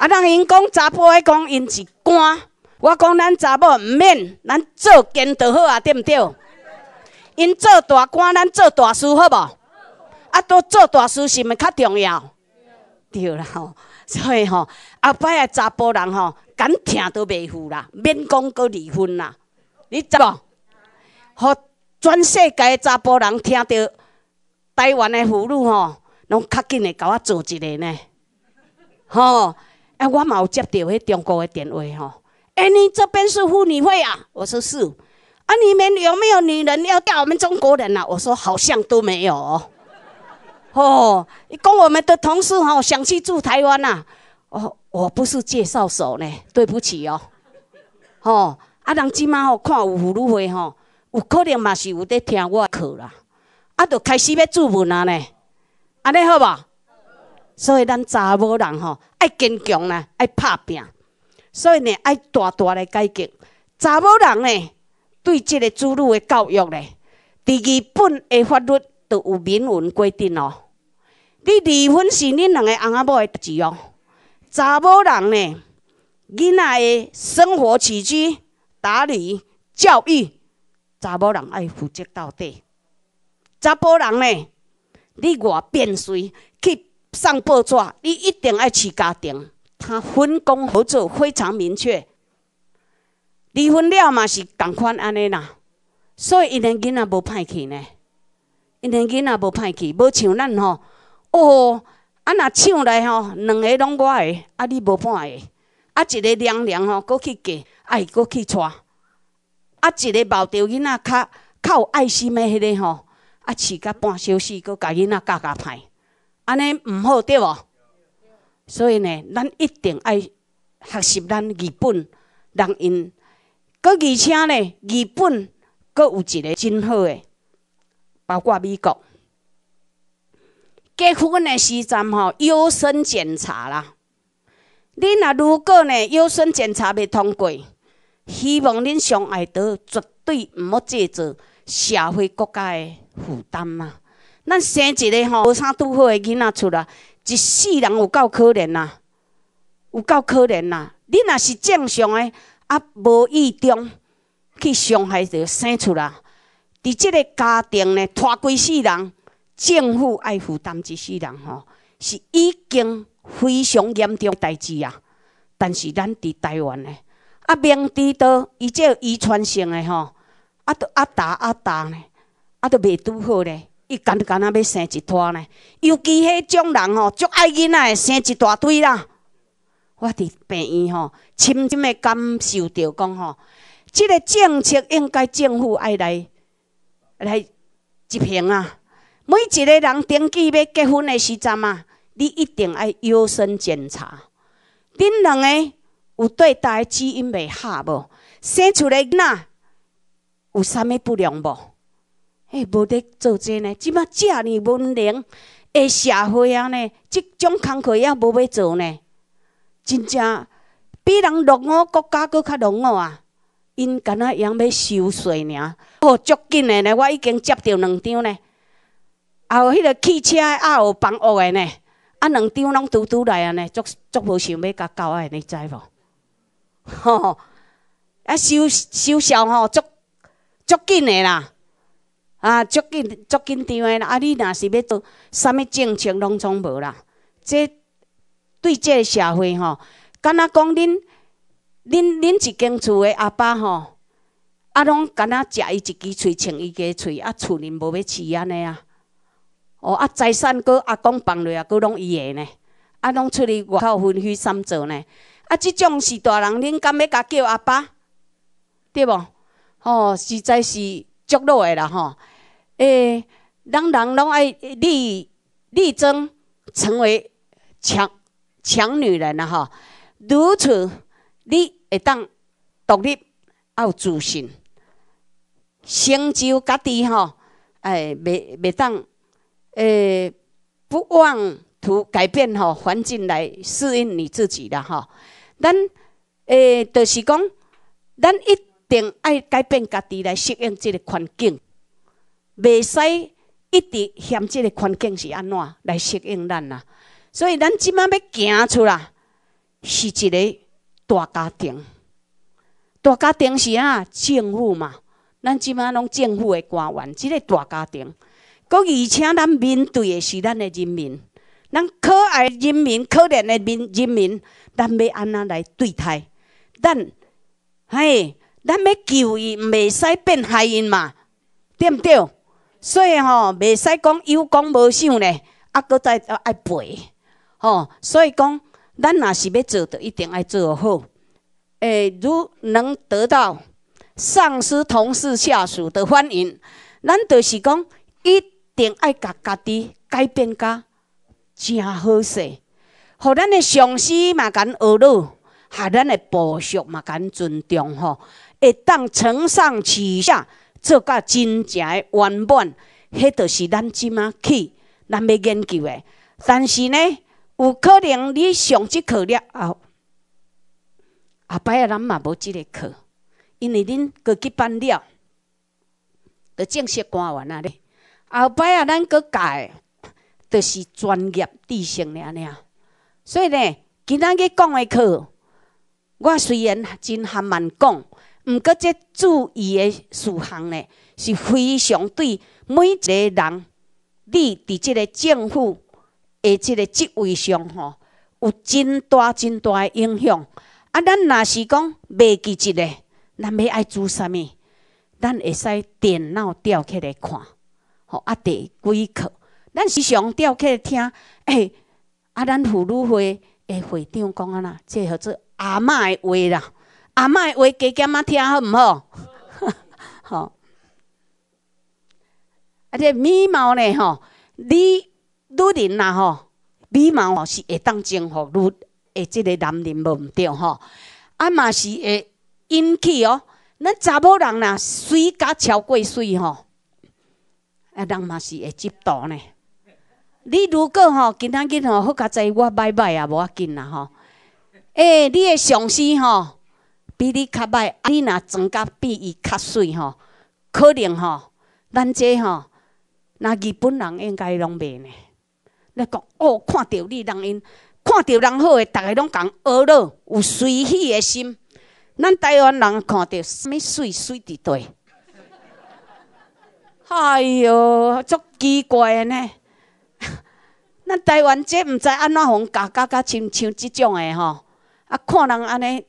啊！人因讲查甫诶，讲因是官，我讲咱查某毋免咱做官就好啊，对毋对？因做大官，咱做大事好无？啊，都做大事是毋是较重要？对啦吼，所以吼，后摆诶查甫人吼，敢听都袂赴啦，免讲搁离婚啦。你知无？互全世界个查甫人听到，台湾诶妇女吼，拢较紧诶甲我做一个呢，吼！哎，我嘛有接到迄中国诶电话吼。哎，你这边是妇女会啊？我说是。啊，你们有没有女人要嫁我们中国人啊？我说好像都没有。哦，你跟我们的同事吼想去住台湾呐？哦，我不是介绍所呢，对不起哦。哦，啊，人即满吼看有妇女会吼，有可能嘛是有在听我课啦。啊，就开始要祝文啊呢。安尼好无。所以咱查某人吼爱坚强啦，爱拍拼，所以呢爱大大来改革。查某人呢对即个子女的教育呢，第二本的法律都有明文规定哦。你离婚是恁两个阿仔某的自由。查某人呢，囡仔的生活起居、打理、教育，查某人爱负责到底。查某人呢，你我变随。上报纸，你一定爱饲家庭，他分工合作非常明确。离婚了嘛是同款安尼啦，所以伊两囡仔无派去呢，伊两囡仔无派去，无像咱吼哦。啊，若抢来吼，两个拢我的，啊你无半个，啊一个凉凉吼，过去啊，伊过去娶，啊一个抱着囡仔较较有爱心的迄个吼，啊饲甲半小时，搁甲囡仔教教歹。安尼毋好对无？所以呢，咱一定爱学习咱日本人因，搁而且呢，日本搁有一个真好诶，包括美国，过去个时阵吼，优身检查啦。恁若如果呢优身检查未通过，希望恁上爱岛绝对毋要借造社会国家诶负担啊。咱生一个吼无啥拄好的囡仔出来，一世人有够可怜呐，有够可怜呐！你若是正常诶，啊无意中去伤害着生出来，伫即个家庭呢，拖规世人，政府爱负担一世人吼，是已经非常严重代志啊。但是咱伫台湾呢，啊，明知道伊即个遗传性诶吼，啊都啊大啊大呢，啊都袂拄好咧。伊敢敢若要生一拖呢，尤其迄种人吼，足爱囡仔会生一大堆啦。我伫病院吼，深深的感受着讲吼，即个政策应该政府爱来来执行啊。每一个人登记要结婚的时阵啊，你一定爱优生检查。恁两个有对台基因袂合无？生出来囡仔有啥物不良无？哎，无得做这呢，即马遮尔文明的社会啊呢，即种工课也无要做呢，真正比人落伍，国家佫较落伍啊！因囝仔养要收税尔，哦，足紧的呢，我已经接到两张呢，啊，有迄个汽车，啊，有房屋的呢，啊，两张拢拄拄来啊呢，足足无想要甲交的，你知无？[LAUGHS] 吼，啊，收收少吼，足足紧的啦。啊，足紧足紧张诶啦！啊，你若是要做啥物政策拢总无啦，即对即个社会吼，敢若讲恁恁恁一间厝诶阿爸吼，啊拢敢若食伊一支喙，穿伊家喙，啊厝里无要饲安尼啊。哦啊，财产哥阿公放落啊，佫拢伊个呢，啊拢出去外口分去三座呢，啊即种是大人恁敢要甲叫阿爸？对无？哦，实在是足落诶啦吼。诶，人人拢爱力力争成为强强女人啊吼，如此，你会当独立，还有自信，成就家己，吼，诶，袂袂当诶，不忘图改变，吼环境来适应你自己的，吼，咱诶，就是讲，咱一定爱改变家己来适应即个环境。袂使一直嫌即个环境是安怎来适应咱啊。所以咱即满要行出来，是一个大家庭，大家庭是啊政府嘛，咱即满拢政府的官员，即个大家庭，佮而且咱面对的是咱的人民，咱可爱人民、可怜的民人民，咱要安怎来对待，咱，嘿，咱要救伊，袂使变害因嘛，对毋对？所以吼，袂使讲有功无赏咧，还佫再要爱背吼。所以讲，咱若是要做的，一定爱做好。诶，如能得到上司、同事、下属的欢迎，咱就是讲一定爱甲家己改变甲真好势。互咱的上司嘛敢合作，互咱的部属嘛敢尊重吼，会当承上启下。做甲真正诶圆满，迄著是咱即么去，咱要研究诶。但是呢，有可能你上即课了后，后摆啊咱嘛无即个课，因为恁各去办了，著正式官员啊咧。后摆啊，咱教改，就是专业知识了了。所以呢，今仔日讲诶课，我虽然真含慢讲。毋过，这注意的事项呢，是非常对每一个人，你伫即个政府的即个职位上吼，有真大真大的影响。啊，咱若是讲未记住个，咱要爱做啥物，咱会使电脑调起来看，吼啊，第几课？咱时常调起来听。哎，啊，咱妇女会诶，会长讲啊啦，即叫做阿嬷的话啦。阿妈话，家己妈听好毋好？好。[LAUGHS] 啊，这美貌呢？吼，你女人啊、吼，美貌哦是会当征服女诶，即个男人无毋对吼。阿嘛是会引起哦，咱查某人啊，水甲超过水吼，阿人嘛是会嫉妒呢。你如果吼，今仔囡吼，好加济，我拜拜啊，无要紧啦吼。诶，你的上司吼。比你较歹，你若装甲比伊较水吼，可能吼，咱这吼，那日本人应该拢袂呢？你讲哦，看到你人因，看到人好诶，逐个拢讲阿乐有随喜诶心。咱台湾人看到啥物水水地对，[LAUGHS] 哎哟，足奇怪呢！[LAUGHS] 咱台湾这毋知安怎人教教搞，亲像即种诶吼，啊，看人安尼。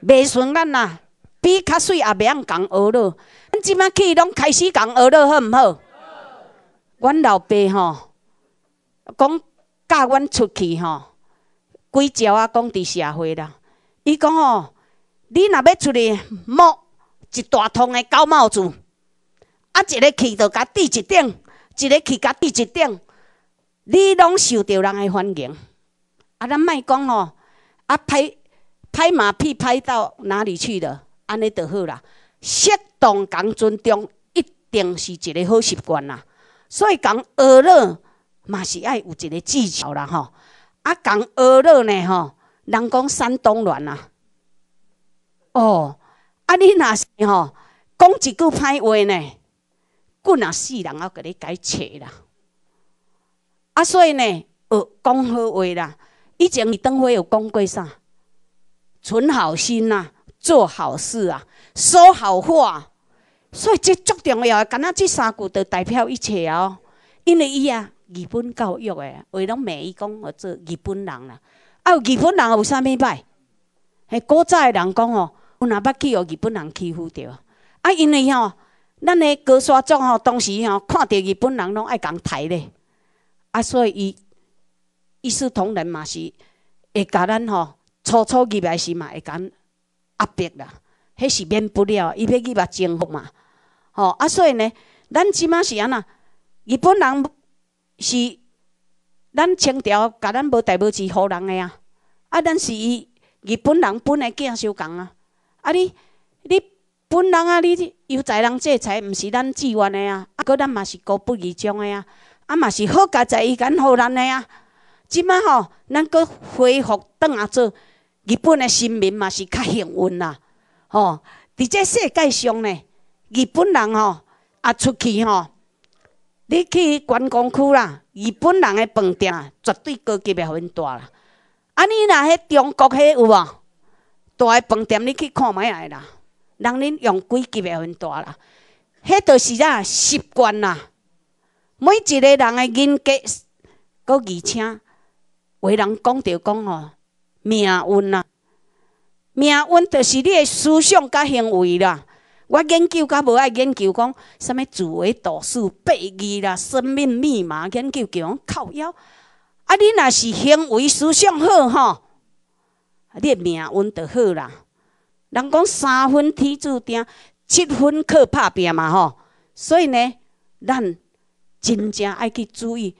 袂顺咱啦，比较水也袂用共恶咯。咱即摆去拢开始共恶咯，好毋好？阮老爸吼，讲教阮出去吼，几招啊，讲伫社会啦。伊讲吼，你若要出去，摸一大通的高帽子，啊一个去着甲戴一顶，一个去甲戴一顶，你拢受着人的欢迎。啊，咱卖讲吼，啊歹。拍马屁拍到哪里去了？安尼就好啦。适当讲尊重，一定是一个好习惯啦。所以讲学乐嘛是爱有一个技巧啦，吼。啊，讲学乐呢，吼，人讲山东乱啦。哦，啊，你若是吼，讲一句歹话呢，滚啊死人，啊，给你解气啦。啊，所以呢，学讲好话啦。以前你当回有讲过啥？存好心呐，做好事啊，说好话，所以这足重要。敢那这三句代表一切哦，因为伊啊，日本教育诶，为拢骂伊讲而做日本人啦。啊，日本人有啥物歹？嘿，古早诶人讲吼，有若捌去互日本人欺负着。啊，因为吼，咱的高山族吼，当时吼，看到日本人拢爱讲刣咧，啊，所以伊一视同仁嘛是会教咱吼。初初入来时嘛会感压迫啦，迄是免不了。伊要去把征服嘛，吼啊！所以呢，咱即满是安那？日本人是咱清朝甲咱无代表是好人诶啊。啊，咱是伊日本人本来计相共啊！啊，你你本人啊，你有才人这财，毋是咱自愿诶啊。啊，佮咱嘛是高不移种诶啊。啊，嘛是好家在伊敢好咱诶啊。即满吼，咱搁恢复当啊做。日本的人民嘛是较幸运啦，吼！伫这世界上呢，日本人吼啊出去吼，你去关光区啦，日本人的饭店绝对高级嘅很大啦。安尼啦，迄中国迄有无？大嘅饭店你去看麦啦，人恁用几级的宏大啦？迄就是啦习惯啦，每一个人的人格，佮而且，为人讲着讲吼。命运啦，命运就是你的思想甲行为啦。我研究甲无爱研究，讲什物自维导数、百二啦、生命密码研究，叫讲靠腰。啊，你若是行为思想好吼，你命运就好啦。人讲三分天注定，七分靠打拼嘛吼。所以呢，咱真正爱去注意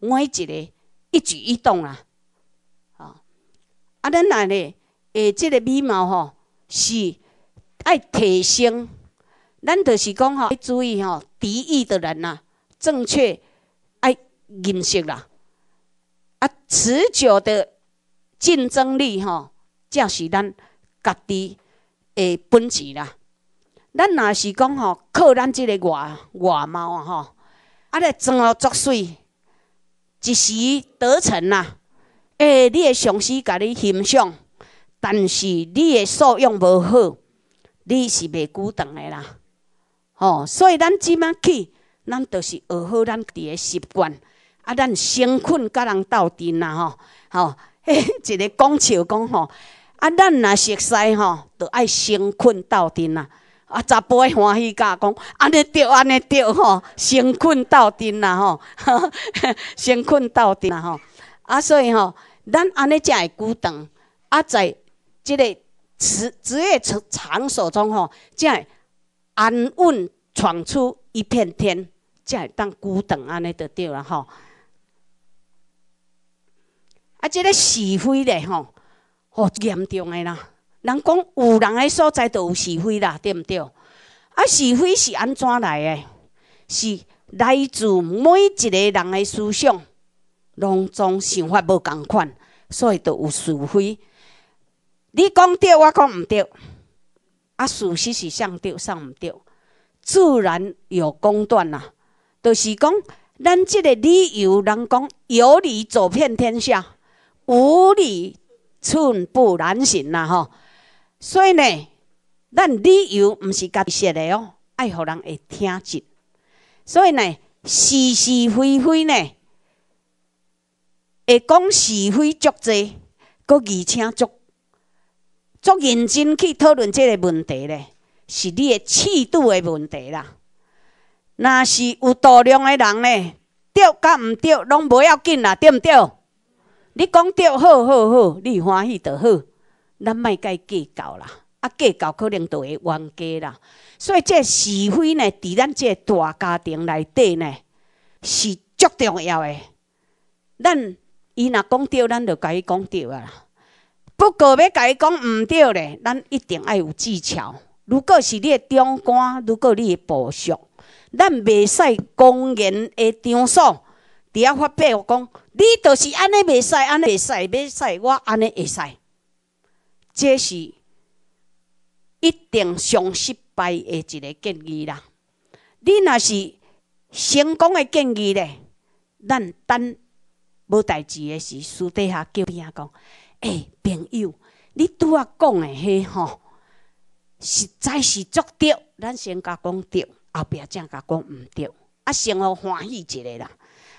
每一个一举一动啦。咱来咧，诶，即个美貌吼是爱提升，咱就是讲吼，注意吼，敌意的人呐，正确爱认识啦。啊，持久的竞争力吼，才是咱家己诶本钱啦。咱若是讲吼，靠咱即个外外貌啊吼，啊咧装啊作祟，一时得逞呐。欸，你诶上司甲你欣赏，但是你诶素养无好，你是袂久等诶啦，吼。所以咱即卖去，咱就是学好咱伫诶习惯，啊，咱先困甲人斗阵啦，吼，吼，[LAUGHS] 一个讲笑讲吼，啊，咱若熟悉吼，就爱先困斗阵啦，啊，十倍欢喜甲讲，安尼钓安尼钓吼，先困斗阵啦吼，[LAUGHS] 先困斗阵啦吼，啊，所以吼。咱安尼才会孤等，啊，在即个职职业场场所中吼，才会安稳闯出一片天，才会当孤等安尼就着啦吼。啊，即个是非嘞吼，好严重诶啦！人讲有人诶所在就有是非啦，对毋对？啊，是非是安怎来诶？是来自每一个人诶思想，拢中想法无共款。所以都有是非，你讲对，我讲唔对，啊，事实是上对上唔对，自然有公断啦。就是讲，咱这个理由，人讲有理走遍天下，无理寸步难行啦，吼。所以呢，咱理由唔是己设的哦，爱好人会听进。所以呢，是是非非呢？会讲是非足贼，佮而且足足认真去讨论即个问题咧，是你的气度的问题啦。若是有度量的人咧，对甲毋对，拢无要紧啦，对毋对？你讲对，好好好，你欢喜就好，咱莫伊计较啦。啊，计较可能就会冤家啦。所以，这是非呢，伫咱这大家庭内底呢，是足重要的。咱。伊若讲对，咱就伊讲对啊。不过要伊讲毋对咧，咱一定爱有技巧。如果是你长官，如果你部属，咱袂使公然诶场所伫遐发表讲，你就是安尼袂使，安尼袂使，袂使我安尼会使。这是一定上失败诶一个建议啦。你若是成功诶建议咧，咱等。无代志诶时，私底下叫边仔讲，诶，朋友，你拄啊讲诶迄吼，实在是足着，咱先甲讲着，后壁才甲讲毋着，啊，先互欢喜一个啦，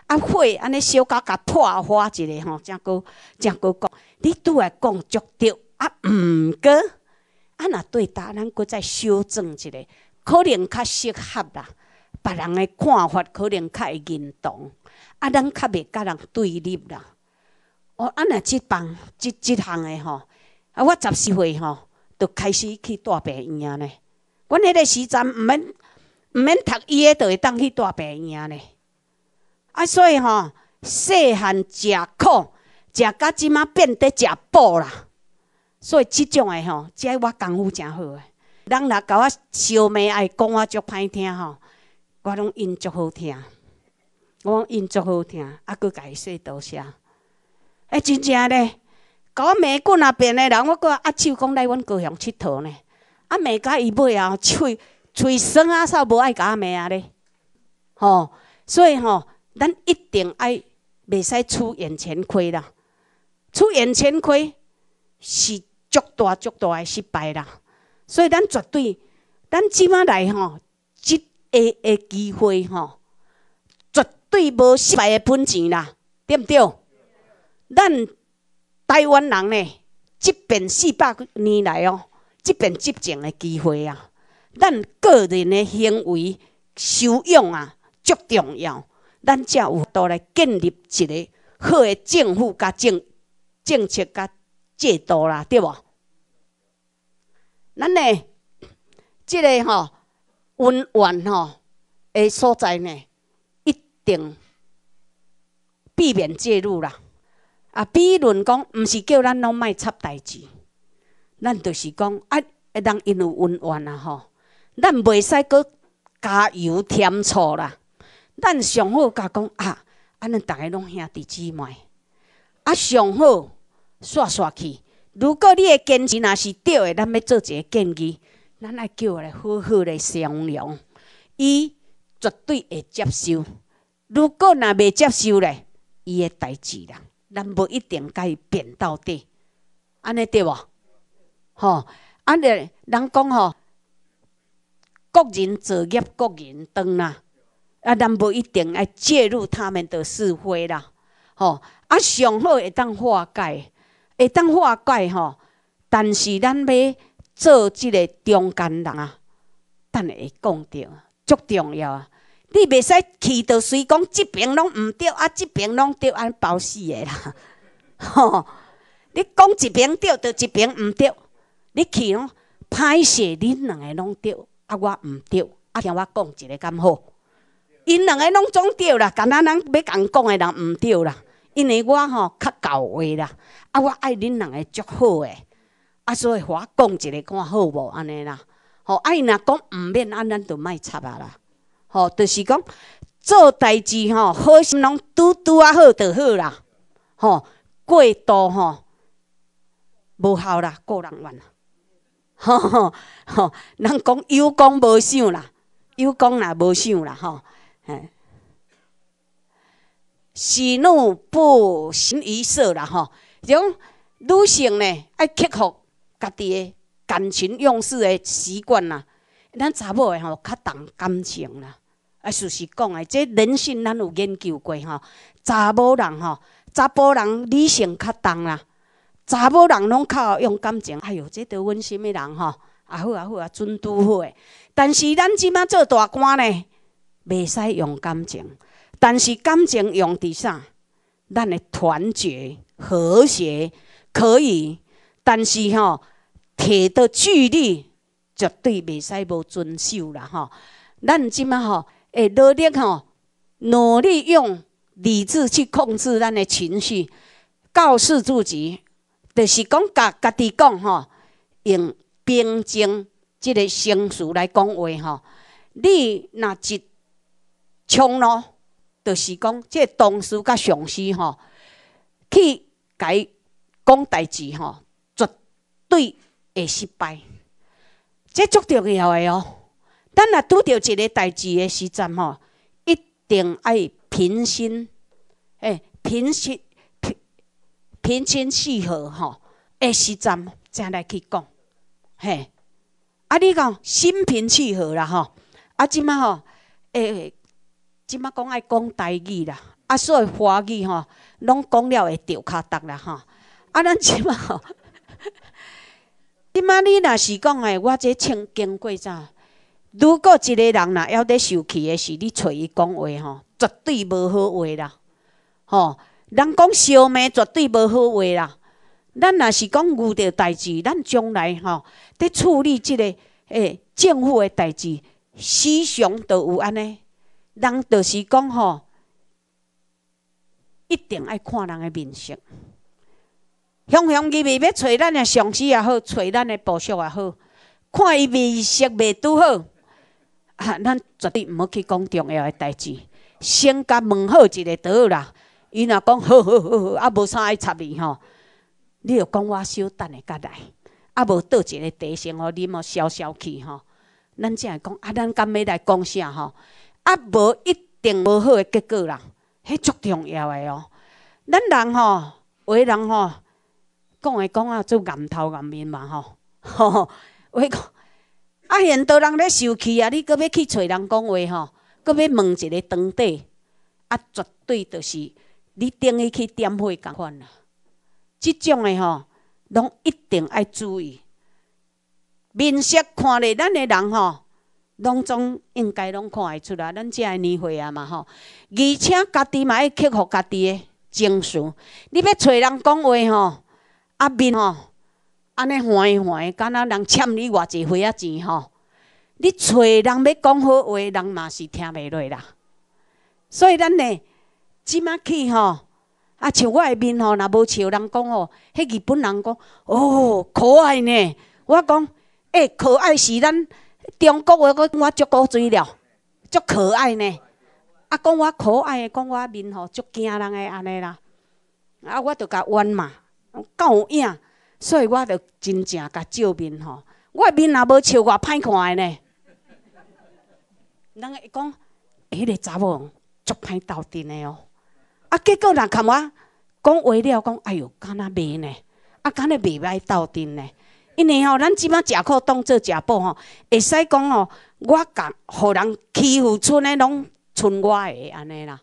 啊，火安尼小甲甲破花一个吼，正个正个讲，你拄来讲足着啊毋过啊若对，咱咱搁再修正一个，可能较适合啦。别人的看法可能较会认同，啊，咱较袂甲人对立啦。哦，安若即帮即即项的吼，啊，我十四岁吼，就开始去大病院咧。阮迄个时阵毋免毋免读医的，就会当去大病院咧。啊，所以吼，细汉食苦，食到即妈变得食饱啦。所以即种的吼，即我功夫诚好诶。人若甲我相骂，爱讲我足歹听吼。我拢因足好听，我因足好听，啊，佮家伊说多谢，哎，真正咧，甲我骂滚那边的人，我佮阿舅讲来阮高雄佚佗呢，阿骂甲伊尾后喙喙酸啊，煞无爱甲我骂啊咧。吼，所以吼，咱一定爱袂使出眼前亏啦，出眼前亏是足大足大诶失败啦，所以咱绝对，咱即满来吼。诶，诶，机会吼，绝对无失败的本钱啦，对毋对？咱台湾人呢，即边四百年来哦，即边执政的机会啊，咱个人的行为修养啊，足重要。咱才有倒来建立一个好的政府，甲政政策甲制度啦，对无？咱呢，即个吼。温婉吼的所在呢，一定避免介入啦。啊，比如讲，毋是叫咱拢莫插代志，咱就是讲，啊，人因有温婉啊吼，咱袂使阁加油添醋啦。咱上好甲讲啊，安尼大家拢兄弟姊妹，啊上好刷刷去。如果你的坚持若是对的，咱要做一个建议。咱爱叫来，好好来商量。伊绝对会接受。如果若未接受咧，伊的代志啦，咱无一定甲伊辩到底。安尼对无？吼，安尼人讲吼，个人作业，个人当啦。啊，咱无一定爱介入他们的是非啦。吼，啊，上好会当化解，会当化解吼。但是咱要。做即个中间人啊，下会讲到，足重要啊！你袂使去到，随讲即边拢毋对，啊，即边拢对，安包死的啦。[LAUGHS] 吼，你讲一边对，就一边毋对。你去哦，歹势，恁两个拢对，啊，我毋对，啊，听我讲一个敢好。因两个拢总对啦，敢若咱要共讲的人毋对啦，因为我吼较到位啦，啊，我爱恁两个足好诶。啊，所以我讲一个看好无安尼啦，吼！伊若讲毋免，安尼，就莫插啊啦。吼，就是讲做代志吼，好心拢拄拄啊好就好啦。吼，过度吼，无效啦，个人怨啦。吼吼吼，人讲有功无想啦，有功啦无想啦，吼，哎，喜怒不形于色啦，哈。种女性呢，爱克服。家己诶感情用事诶习惯啦，咱查某诶吼较重感情啦，啊就是讲诶，即人性咱有研究过吼，查某人吼，查甫人理性较重啦，查某人拢靠用感情。哎哟，即对阮虾物人吼，啊好啊好，啊准拄好诶。但是咱即摆做大官呢，袂使用感情，但是感情用伫啥？咱诶团结和谐可以。但是吼，提的距离绝对袂使无遵守啦！吼，咱即嘛吼，会努力吼，努力用理智去控制咱的情绪，告诉自己，就是讲家家己讲吼，用平静即个心式来讲话吼。你若一冲咯，就是讲即个同事甲上司吼，去伊讲代志吼。对，会失败，这足重要诶哦。咱若拄着一个代志诶时阵吼，一定爱平心，诶，平心平平心气和吼，诶时阵才来去讲，嘿。啊，你讲心平气和啦吼。啊，即满吼，诶，即满讲爱讲台语啦，啊，所以华语吼，拢讲了会掉卡当啦吼。啊，咱即满吼。即嘛，你若是讲诶，我这听经过咋？如果一个人呐，要伫受气诶，是你找伊讲话吼，绝对无好话啦。吼，人讲小妹绝对无好话啦。咱若是讲遇到代志，咱将来吼伫处理这个诶政府诶代志，思想都有安尼。人就是讲吼，一定爱看人诶面色。向向伊咪欲找咱的上司也好，找咱的部属也好，看伊面色未拄好，啊，咱绝对毋好去讲重要的代志。先甲问好一个得啦，伊若讲好好好好，啊，无啥爱插伊吼，你就讲我稍等下甲来，啊，无倒一个茶先吼，你莫消消气吼。咱才会讲啊，咱敢欲来讲啥吼？啊，无一定无好的结果啦，迄足重要的哦。咱人吼，为人吼。讲诶讲啊，做硬头硬面嘛吼，吼！[LAUGHS] 我讲，啊现多人咧受气啊，你阁欲去找人讲话吼，阁欲问一个当地，啊绝对就是你等于去点火共款啊！即种诶吼，拢一定爱注意。面色看咧，咱诶人吼，拢总应该拢看会出来，咱遮诶年岁啊嘛吼。而且家己嘛爱克服家己诶。情绪，你要找人讲话吼。啊面吼，安尼弯弯，敢若人欠你偌济块仔钱吼？你找人要讲好话，人嘛是听袂落啦。所以咱呢，即马去吼，啊像我诶面吼，若无笑人讲吼，迄日本人讲，哦可爱呢。我讲，诶可爱是咱中国诶，我足古锥了，足可爱呢。啊讲我可爱，讲我面吼足惊人诶，安尼啦。啊我着甲弯嘛。够有影，所以我着真正甲照面吼，我的面也无笑我歹看的呢。人会讲，迄个查某足歹斗阵的哦，啊结果人看我讲话了讲，哎哟，敢若袂呢，啊敢若袂歹斗阵呢，因为吼，咱即摆食苦当做食补吼，会使讲吼，我共互人欺负剩的拢剩我的安尼啦。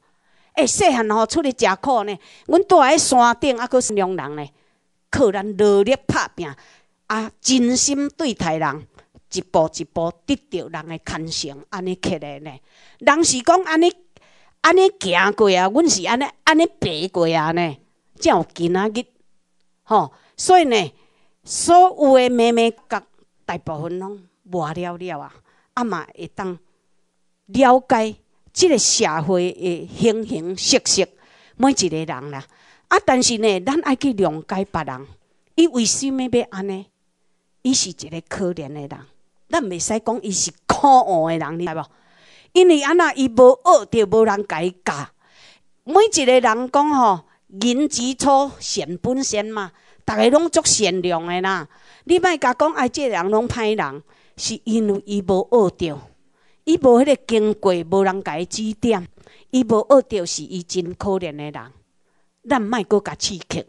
哎，细汉吼出去食苦呢，阮住喺山顶，啊，佫是两人呢，靠人努力拍拼，啊，真心对待人，一步一步得着人的肯定，安尼起来呢。人是讲安尼，安尼行过啊，阮是安尼，安尼爬过啊呢，才有今日。吼，所以呢，所有的妹妹甲大部分拢活了了啊，啊嘛会当了解。这个社会的形形色色，每一个人啦，啊，但是呢，咱爱去谅解别人，伊为什物要安尼？伊是一个可怜的人，咱袂使讲伊是可恶的人，你知无？因为安娜伊无恶着，无人伊教。每一个人讲吼，人之初，善本善嘛，逐个拢足善良的啦。你卖甲讲啊，个人拢歹人，是因为伊无恶着。伊无迄个经过，无人甲伊指点，伊无学着是伊真可怜的人。咱莫阁甲刺激，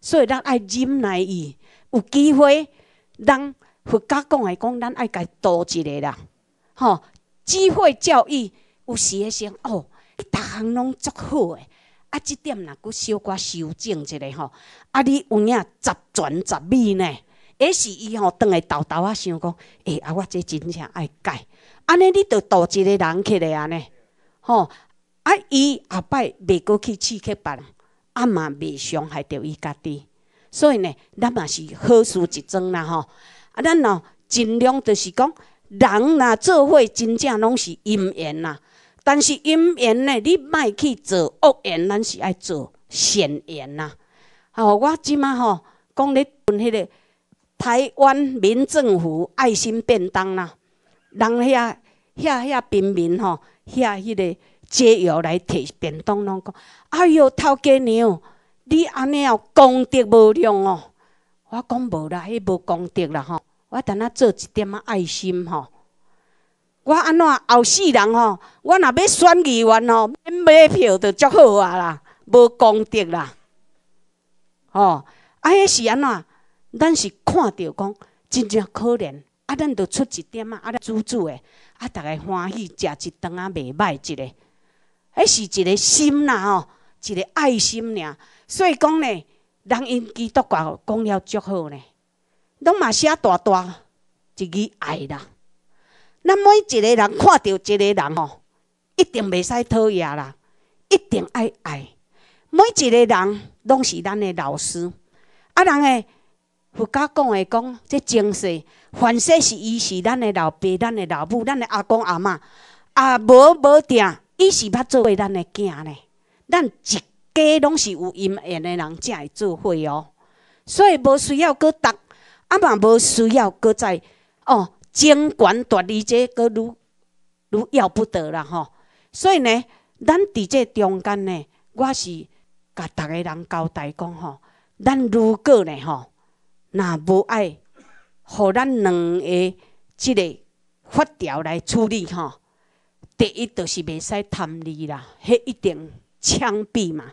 所以咱爱忍耐伊。有机会，咱佛家讲来讲，咱爱伊多一个啦。吼，智慧教育有时会想哦，逐项拢足好诶。啊，即点若佫小寡修正一个吼。啊，你有影十全十美呢？也是伊吼，当来豆豆啊想讲，哎啊，我这真正爱改。安尼，你就度一个人起来安尼吼，啊，伊后摆袂过去刺激别人，啊嘛袂伤害着伊家己，所以呢，咱嘛是好事一桩啦，吼。啊，咱哦，尽量就是讲，人呐，做伙真正拢是姻缘呐。但是姻缘呢，你莫去做恶缘，咱是爱做善缘呐。吼，我即嘛吼，讲咧分迄个台湾民政府爱心便当啦。人遐遐遐平民吼，遐迄个街友来提便当，拢讲：哎哟，头家娘，你安尼哦，功德无量哦！我讲无啦，迄无功德啦吼！我等下做一点仔爱心吼。我安怎后世人吼？我若要选议员吼，买票就足好啊啦，无功德啦。吼！啊，迄是安怎？咱是看着讲，真正可怜。啊，咱就出一点啊，啊，煮煮诶，啊，逐个欢喜食一顿啊，袂歹一个。迄是一个心啦吼，一个爱心俩。所以讲呢，人因基督教讲了足好呢，拢嘛写大大一句爱啦。咱每一个人看到一个人吼，一定袂使讨厌啦，一定爱爱。每一个人拢是咱诶老师，啊，人诶。佛教讲的讲，即精神，凡事是伊是咱的老爸、咱的老母、咱的阿公阿嬷，也无无定伊是捌做为咱的囝呢。咱一家拢是有阴缘的人，则会做伙哦，所以无需要搁读，阿嘛无需要搁在哦，监管脱离者阁如如要不得啦吼。所以呢，咱伫这中间呢，我是甲逐个人交代讲吼，咱如果呢吼。那无爱，予咱两个即个法条来处理吼。第一就是袂使贪利啦，迄一定枪毙嘛。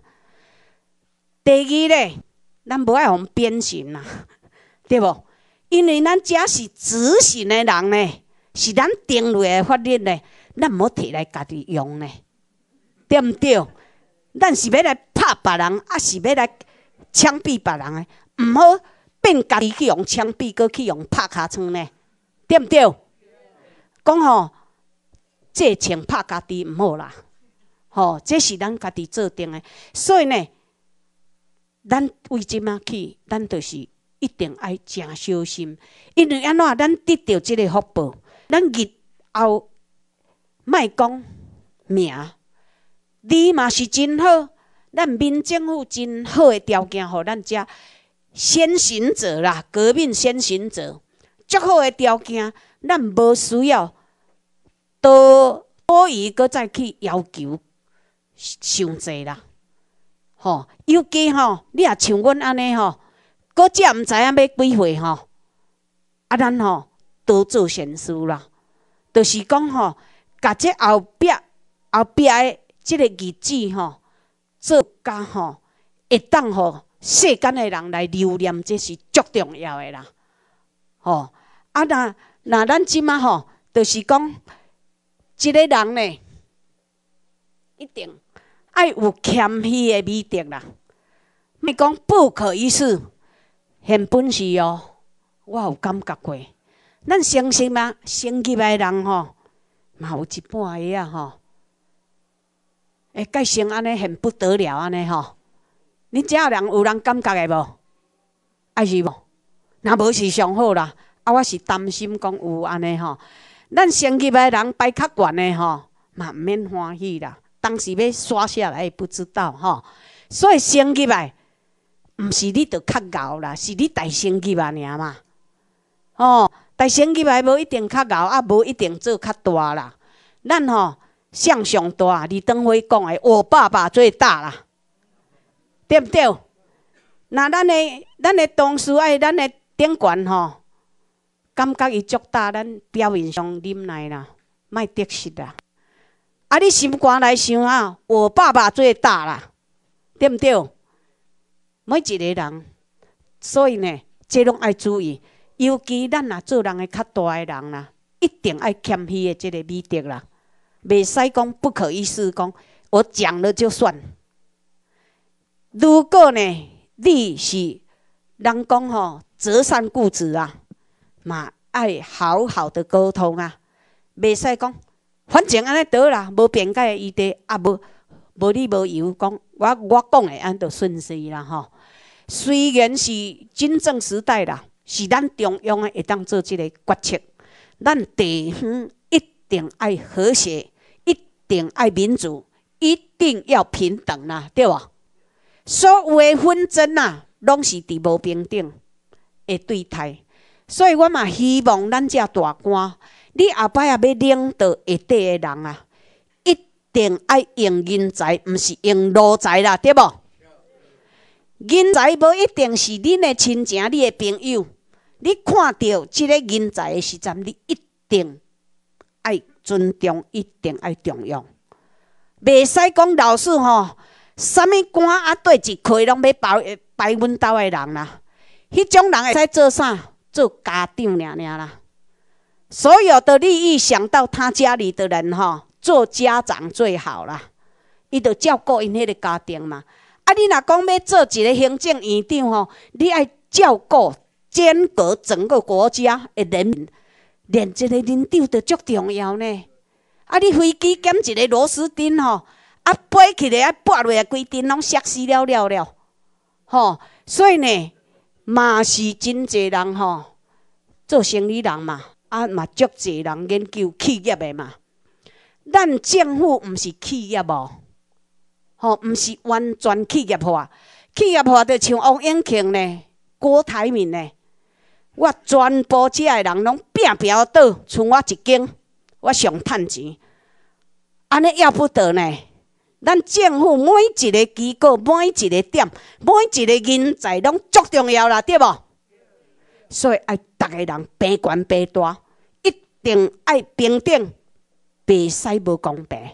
第二呢，咱无爱用鞭刑啦，[LAUGHS] 对无？因为咱遮是执行的人呢，是咱定立的法律呢，咱无摕来家己用呢，对毋对？咱是欲来拍别人，还是欲来枪毙别人？诶，毋好。变家己去用枪毙，哥去用拍脚床呢？对毋对？讲吼，这钱拍家己毋好啦。吼，这是咱家己做定诶。所以呢，咱为即么去？咱就是一定爱诚小心，因为安怎咱得着即个福报，咱日后莫讲名，你嘛是真好。咱民政府真好诶，条件互咱遮。先行者啦，革命先行者，足好的条件，咱无需要多多余搁再去要求，想济啦。吼，尤其吼，你也像阮安尼吼，搁只毋知影要几岁吼，啊，咱吼多做善事啦，就是讲吼，甲这后壁后壁即个日子吼，做家吼，会当吼。世间的人来留念，这是足重要的啦。吼，啊那那咱即嘛吼，就是讲，一个人呢，一定爱有谦虚的美德啦。咪讲不可一世，现本事哦，我有感觉过。咱相信嘛，升级来人吼，嘛有一半个啊吼，会改升安尼很不得了安尼吼。恁遮要人有人感觉嘅无，爱是无，若无是上好啦。啊，我是担心讲有安尼吼，咱升级的人排较悬的吼，嘛毋免欢喜啦。当时要刷下来，不知道吼，所以升级来，毋是你着较牛啦，是你大升级嘛样嘛。吼，大升级来无一定较牛，啊无一定做较大啦。咱吼向上大，李登辉讲的，我爸爸最大啦。对不对？那咱的、咱的同事爱咱的顶员吼，感觉伊足大，咱表面上忍耐啦，卖得失啦。啊，你心肝来想啊，我爸爸最大啦，对不对？每一个人，所以呢，这拢要注意，尤其咱啊，做人的较大的人啦，一定爱谦虚的这个美德啦，袂使讲不可一世，讲我讲了就算。如果呢，你是人讲吼，择善固执啊，嘛爱好好的沟通啊，袂使讲反正安尼得啦，无辩解的余啊，无无理无由讲我我讲的安着顺势啦吼。虽然是军政时代啦，是咱中央啊会当做即个决策，咱地方一定爱和谐，一定爱民主，一定要平等啦，对无？所有诶纷争啊，拢是伫无平等诶对台，所以我嘛希望咱遮大官，你后摆啊要领导一底诶人啊，一定爱用人才，毋是用奴才啦，对无？人才无一定是恁诶亲情、恁诶朋友，你看到即个人才诶时阵，你一定爱尊重，一定爱重用，未使讲老师吼。啥物官啊，对一开拢要包摆阮兜的人啦，迄种人会使做啥？做家长尔尔啦。所有的利益想到他家里的人吼，做家长最好啦。伊着照顾因迄个家庭嘛。啊，你若讲要做一个行政院长吼，你爱照顾、兼顾整个国家的人民，连一个领导都足重要呢。啊，你飞机兼一个螺丝钉吼。啊，背起来啊，拔落来规顶拢消失了了了，吼！所以呢，嘛是真济人吼，做生意人嘛，啊嘛足济人研究企业的嘛。咱政府毋是企业哦，吼毋是完全企业化。企业化就像王永庆呢、郭台铭呢，我全部遮个人拢变表倒，剩我一间，我上趁钱，安尼要不得呢。咱政府每一个机构，每一个点，每一个人才，拢足重要啦，对无？所以，爱逐个人平观平大，一定爱平等，袂使无公平，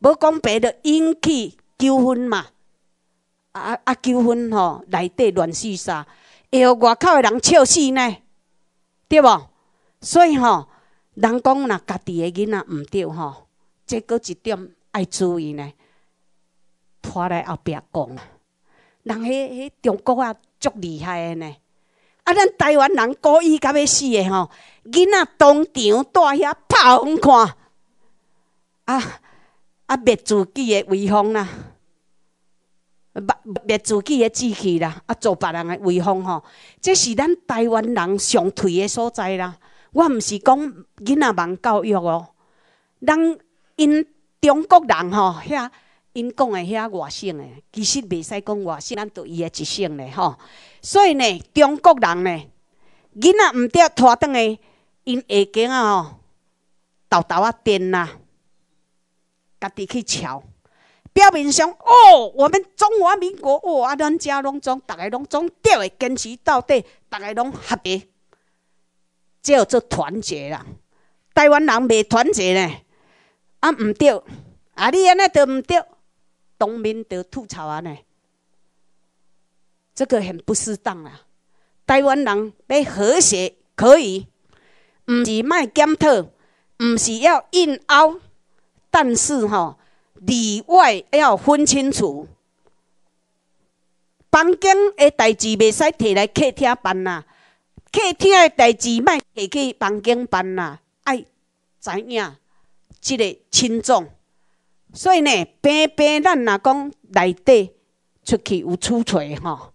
无公平就引起纠纷嘛。啊啊，纠纷吼，内底乱四杀，会互外口的人笑死呢，对无？所以吼，人讲若家己的囡仔毋对吼，即个一点。爱注意呢，拖来后壁讲。人迄迄中国啊，足厉害的呢。啊，咱台湾人故意甲欲死的吼，囡仔当场在遐拍人看，啊啊灭自己的威风啦，灭灭自己的志气啦，啊做别人的威风吼。这是咱台湾人上退的所在啦。我毋是讲囡仔罔教育哦，咱因。中国人吼，遐，因讲的遐外省的，其实未使讲外省，咱对伊的一省的吼。所以呢，中国人呢，囡仔唔得拖登的，因下囝啊吼，豆豆啊颠啦，家己去瞧。表面上，哦，我们中华民国，哦，啊，咱家拢总，大家拢总调的，坚持到底，大家拢合的，叫做团结啦。台湾人未团结呢。啊毋对，啊你安尼对毋对？董明德吐槽安尼，这个很不适当啦。台湾人要和谐可以，毋是卖检讨，毋是要硬凹。但是吼，里外要分清楚。房间的代志袂使提来客厅办啦，客厅的代志卖提去房间办啦，爱知影。即个轻重，所以呢，平平咱若讲内底出去有出错吼，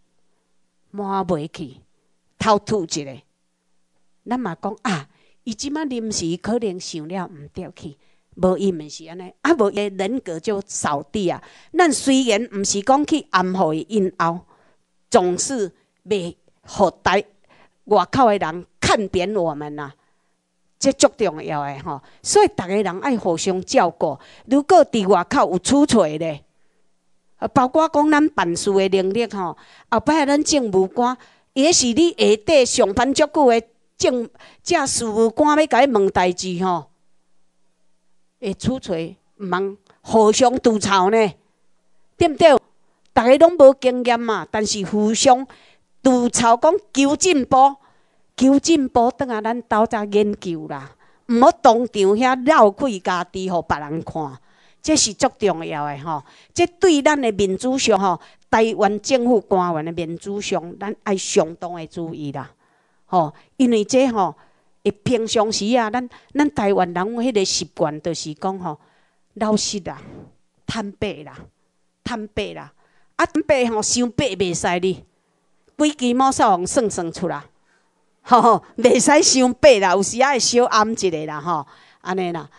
满袂去，偷吐一个，咱嘛讲啊，伊即马临时可能想了毋对去，无伊毋是安尼，啊无伊人格就扫地啊。咱虽然毋是讲去暗伊阴后，总是未互台外口诶人看扁我们呐。这足重要诶，吼！所以逐个人爱互相照顾。如果伫外口有出错咧，啊，包括讲咱办事诶能力吼，后摆咱政务官也是你下底上班足久诶政，假事务官要你问代志吼，会出错，毋茫互相吐槽呢，对毋对？逐个拢无经验嘛，但是互相吐槽讲求进步。求进保等啊，咱斗阵研究啦，毋好当场遐绕开家己，互别人看，这是足重要诶吼！即对咱诶民主上吼，台湾政府官员诶民主上，咱爱相当诶注意啦，吼！因为即吼，诶，平常时啊，咱咱台湾人迄个习惯就是讲吼，老实啦，坦白啦，坦白啦，啊，坦白吼伤白袂使哩，规几毛煞互算算出来。吼吼，袂使伤白啦，有时仔会小暗一下啦，吼，安尼啦。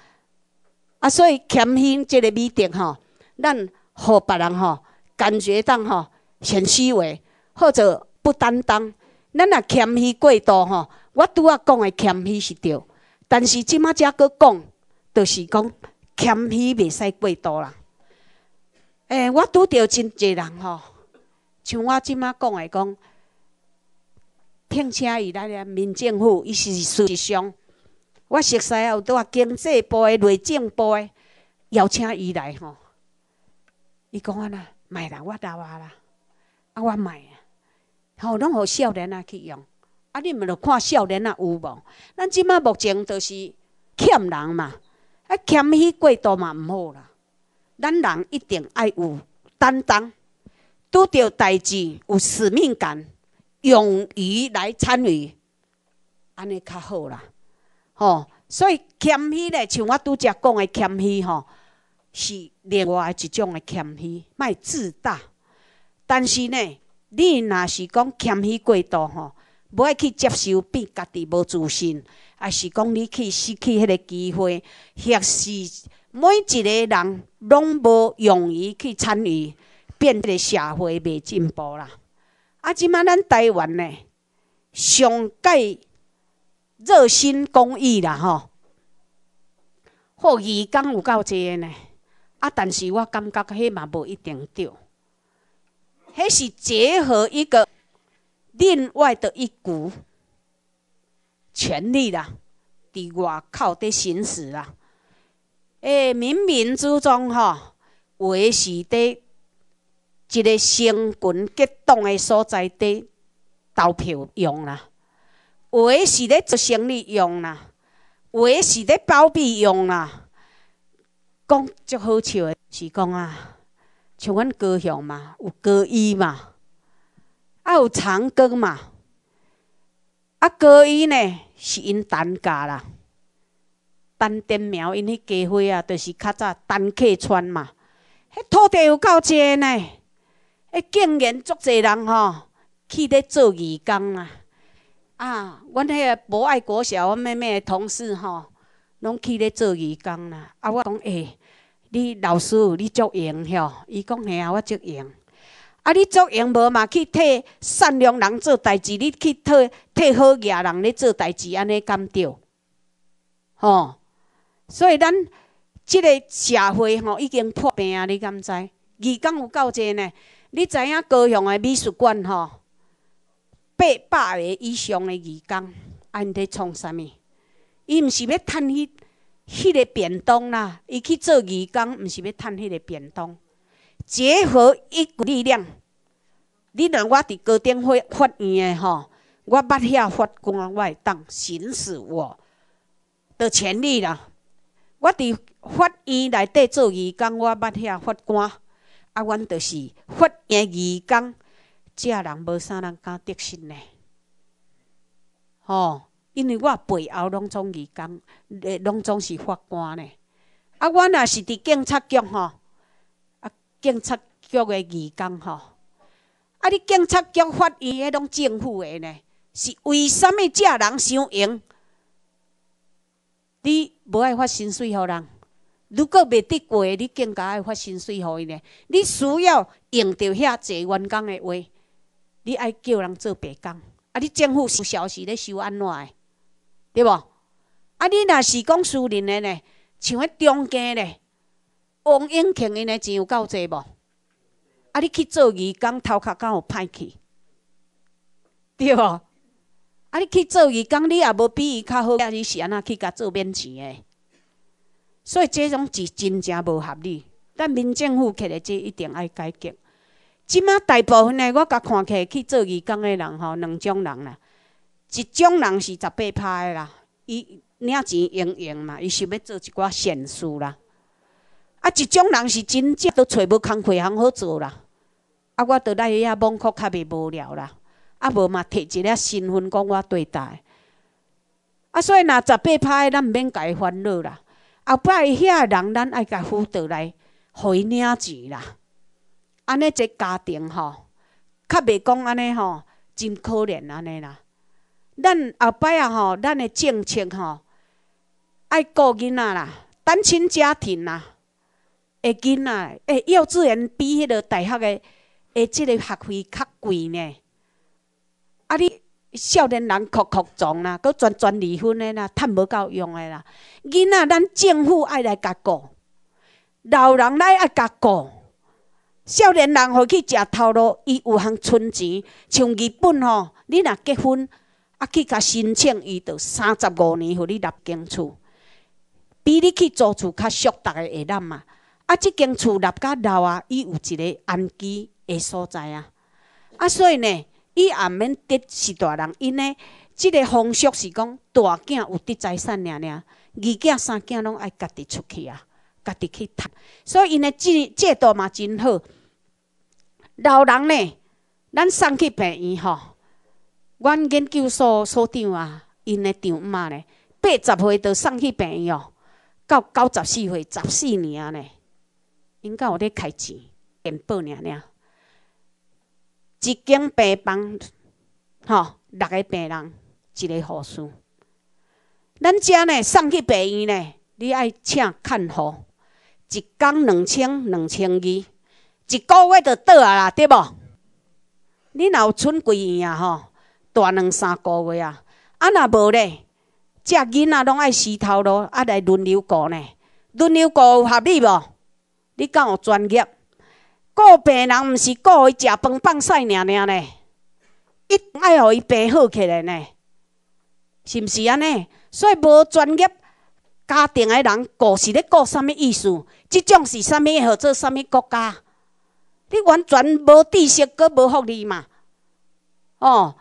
啊，所以谦虚即个美德吼，咱互别人吼感觉到吼显虚伪或者不担当。咱啊谦虚过度吼，我拄啊讲的谦虚是对，但是即马则佫讲，就是讲谦虚袂使过度啦。诶，我拄着真侪人吼，像我即马讲的讲。聘请伊来咧，民政府伊是实上，我熟悉有有啊经济部、内政部的邀请伊来吼。伊讲啊啦，我来，我来啦，啊我卖啊，吼，拢互少年啊去用。啊，你毋着看少年啊有无？咱即满目前就是欠人嘛，啊欠迄过度嘛毋好啦。咱人一定爱有担当，拄着代志有使命感。勇于来参与，安尼较好啦，吼。所以谦虚咧，像我拄则讲的谦虚吼，是另外一种的谦虚，卖自大。但是呢，你若是讲谦虚过度吼，无爱去接受，变家己无自信，也是讲你去失去迄个机会。或是每一个人拢无勇于去参与，变这个社会未进步啦。啊，即马咱台湾呢，上届热心公益啦，吼，好义工有够侪呢。啊，但是我感觉迄嘛无一定对，迄是结合一个另外的一股权力啦，伫外口伫行使啦。诶，冥冥之中吼，为是伫。一个成群结党的所在地，投票用啦；有的是伫做生意用啦，有的是伫包庇用啦。讲足好笑的是讲啊，像阮高雄嘛，有高医嘛，啊有长庚嘛，啊高医呢是因单家啦，单丁苗因迄家伙啊，就是较早单客川嘛，迄土地有够侪呢。欸，竟然足济人吼去咧做义工啊！啊，阮迄个博爱国小阮妹妹同事吼，拢去咧做义工啦。啊，我讲欸，你老师你足用吼，伊讲啊，我足用。啊，你足用无嘛？去替善良人做代志，你去替替好业人咧做代志，安尼干着？吼！所以咱即个社会吼已经破病啊！你敢知义工有够济呢？你知影高雄诶美术馆吼，八百个以上诶义工，安伫创啥物？伊毋是要趁迄迄个便当啦，伊去做义工毋是要趁迄个便当？结合一股力量。你若我伫高等法法院诶吼，我捌遐法官我会当行使我诶权利啦。我伫法院内底做义工，我捌遐法官。啊，阮就是法院义工，遮人无啥人敢得信呢？吼，因为我背后拢总义工，诶，拢总是法官呢。啊，我也是伫警察局吼，啊，警察局的义工吼。啊，你警察局法院迄拢政府的呢，是为啥物遮人受欢你无爱发薪水互人？如果未得过，你更加爱发薪水给伊呢？你需要用到遐济员工的话，你爱叫人做白工。啊，你政府有小时咧收安怎的？对无？啊，你若是讲私人的呢？像迄中介嘞，王永庆因嘞钱有够济无？啊，你去做义工，头壳敢有派去？对无？啊，你去做义工，你也无比伊较好。你是安那去甲做免钱的？所以，即种是真正无合理。但民政府起来，即一定爱改革。即马大部分诶，我甲看起去做义工诶人吼，两种人啦。一种人是十八诶啦，伊领钱用用嘛，伊想要做一寡善事啦。啊，一种人是真正都揣无工课通好做啦。啊，我伫内遐网课较袂无聊啦。啊，无嘛摕一粒身份讲我对待。啊，所以若十八诶，咱毋免家烦恼啦。后摆遐人，咱爱甲辅导来伊领钱啦。安尼一个家庭吼，较袂讲安尼吼，真可怜安尼啦。咱后摆啊吼，咱的政策吼，爱顾囡仔啦，单亲家庭啦，诶，囡仔诶，幼稚园比迄个大学的，诶，即个学费较贵呢。啊你？少年人哭哭撞啦，阁全全离婚的啦，趁无够用的啦。囡仔，咱政府爱来甲顾，老人来爱甲顾，少年人吼去食头路，伊有通存钱。像日本吼，你若结婚，啊去甲申请，伊着三十五年互你立间厝，比你去租厝较俗，逐个会谂嘛？啊，即间厝立甲老啊，伊有一个安居的所在啊。啊，所以呢。伊也免得是大人，因呢，即个风俗是讲大囝有得财产了了，二囝三囝拢爱家己出去啊，家己去读，所以因呢制制度嘛真好。老人呢，咱送去病院吼，阮研究所所长啊，因的丈姆妈呢，八十岁就送去病院哦，到九十四岁十四年啊，呢，因敢有得开钱，健保了了。一间病房，吼，六个病人，一个护士。咱遮呢送去医院呢，你爱请看护，一天两千，两千二，一个月就倒啊啦，对无？你若有春几院啊？吼，住两三个月啊。啊若无咧，遮囡仔拢爱洗头咯，啊来轮流顾呢？轮流顾有合理无？你有专业？顾病人毋是顾伊食饭放屎了了呢，一定爱互伊病好起来呢，是毋是安尼？所以无专业家庭诶人顾是咧顾啥物意思？即种是啥物？号做啥物国家？你完全无知识阁无福利嘛？哦，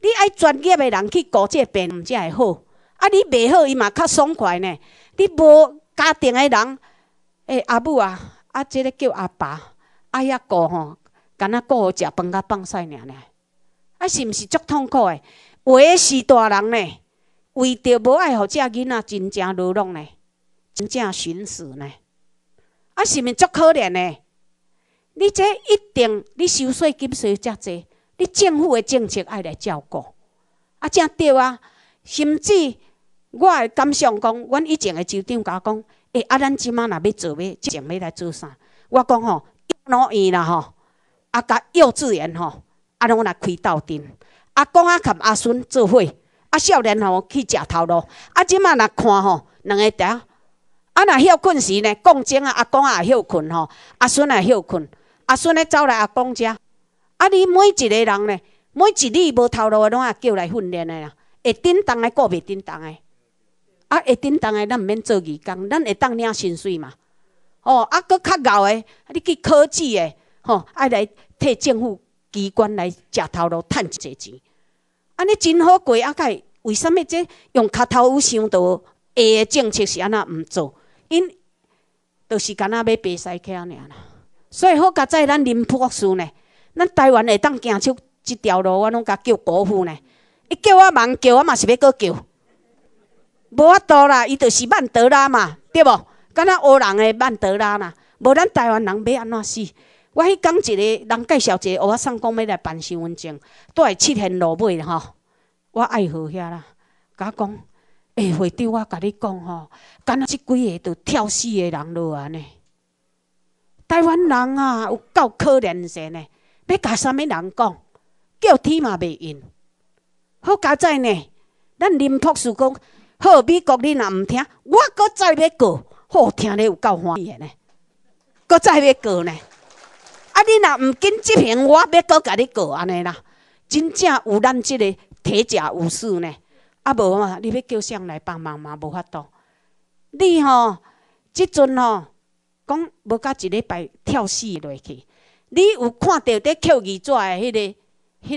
你爱专业诶人去顾即个病，毋才会好。啊，你袂好伊嘛较爽快呢。你无家庭诶人，诶阿母啊，啊即个叫阿爸。啊，呀，顾吼，囡仔顾好食饭甲放屎尔呢？啊，是毋是足痛苦诶？为是大人呢？为着无爱互遮囡仔真正流浪呢，真正寻死呢？啊，是毋是足可怜呢？你这一定，你收税金收遮济，你政府诶政策爱来照顾，啊，正对啊。甚至我诶感想讲，阮以前诶酒店我讲，诶，啊，咱即满若要做咩，就要来做啥？我讲吼。老院啦吼，啊，甲幼稚园吼，啊，拢来开斗阵。阿公啊，兼阿孙做伙，啊，少年吼去食头路。啊，即满来看吼，两个嗲。啊，若休困时呢，共真啊，阿公啊休困吼，阿孙也休困。阿孙咧走来阿公遮。啊，你每一个人呢，每一日无头路，拢啊叫来训练的啦。会叮当的，顾袂叮当的。啊，会叮当的，咱毋免做义工，咱会当领薪水嘛。哦，啊，搁较熬诶，啊，你去科技诶，吼，爱来替政府机关来食头路，趁一些钱。安尼真好过甲伊为虾物这用夹头想道下个政策是安那毋做？因就是干那要白塞客尔啦。所以好加在咱林柏树呢，咱台湾会当行出一条路，我拢甲叫国父呢。伊叫我忙叫，我嘛是要搁叫，无法度啦。伊就是曼德拉嘛，对无？敢若乌人诶，曼德拉啦，无咱台湾人要安怎死？我去讲一个，人介绍一个，我送讲要来办身份证，倒来七天路尾吼，我爱好遐啦。甲讲，下会对我甲你讲吼，敢若即几个着跳死诶人落安尼。台湾人啊，有够可怜些呢。要甲啥物人讲，叫天嘛袂应。好佳在呢，咱林博树讲，好美国你若毋听，我搁再要告。好，听你有够欢喜呢，搁再要过呢。啊，你若唔紧即爿，我要搁甲你过安尼啦。真正有咱即个铁甲武士呢，啊无嘛，你要叫上来帮忙嘛，无法度。你吼，即阵吼，讲无到一礼拜跳死落去，你有看到在扣鱼仔的迄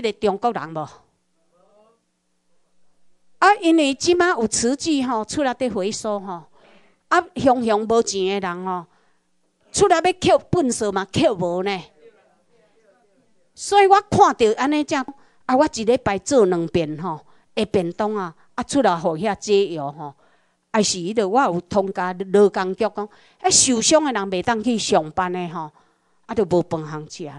个、迄个中国人无？啊，因为即卖有瓷器吼，出来在回收吼。啊，穷穷无钱诶人吼，出来要捡粪扫嘛，捡无呢。所以我看到安尼正，啊，我一礼拜做两遍吼，一便当啊，啊出来互遐解药吼，啊是迄个我有通加劳工局讲，啊受伤诶人未当去上班诶吼，啊就无饭通食咧。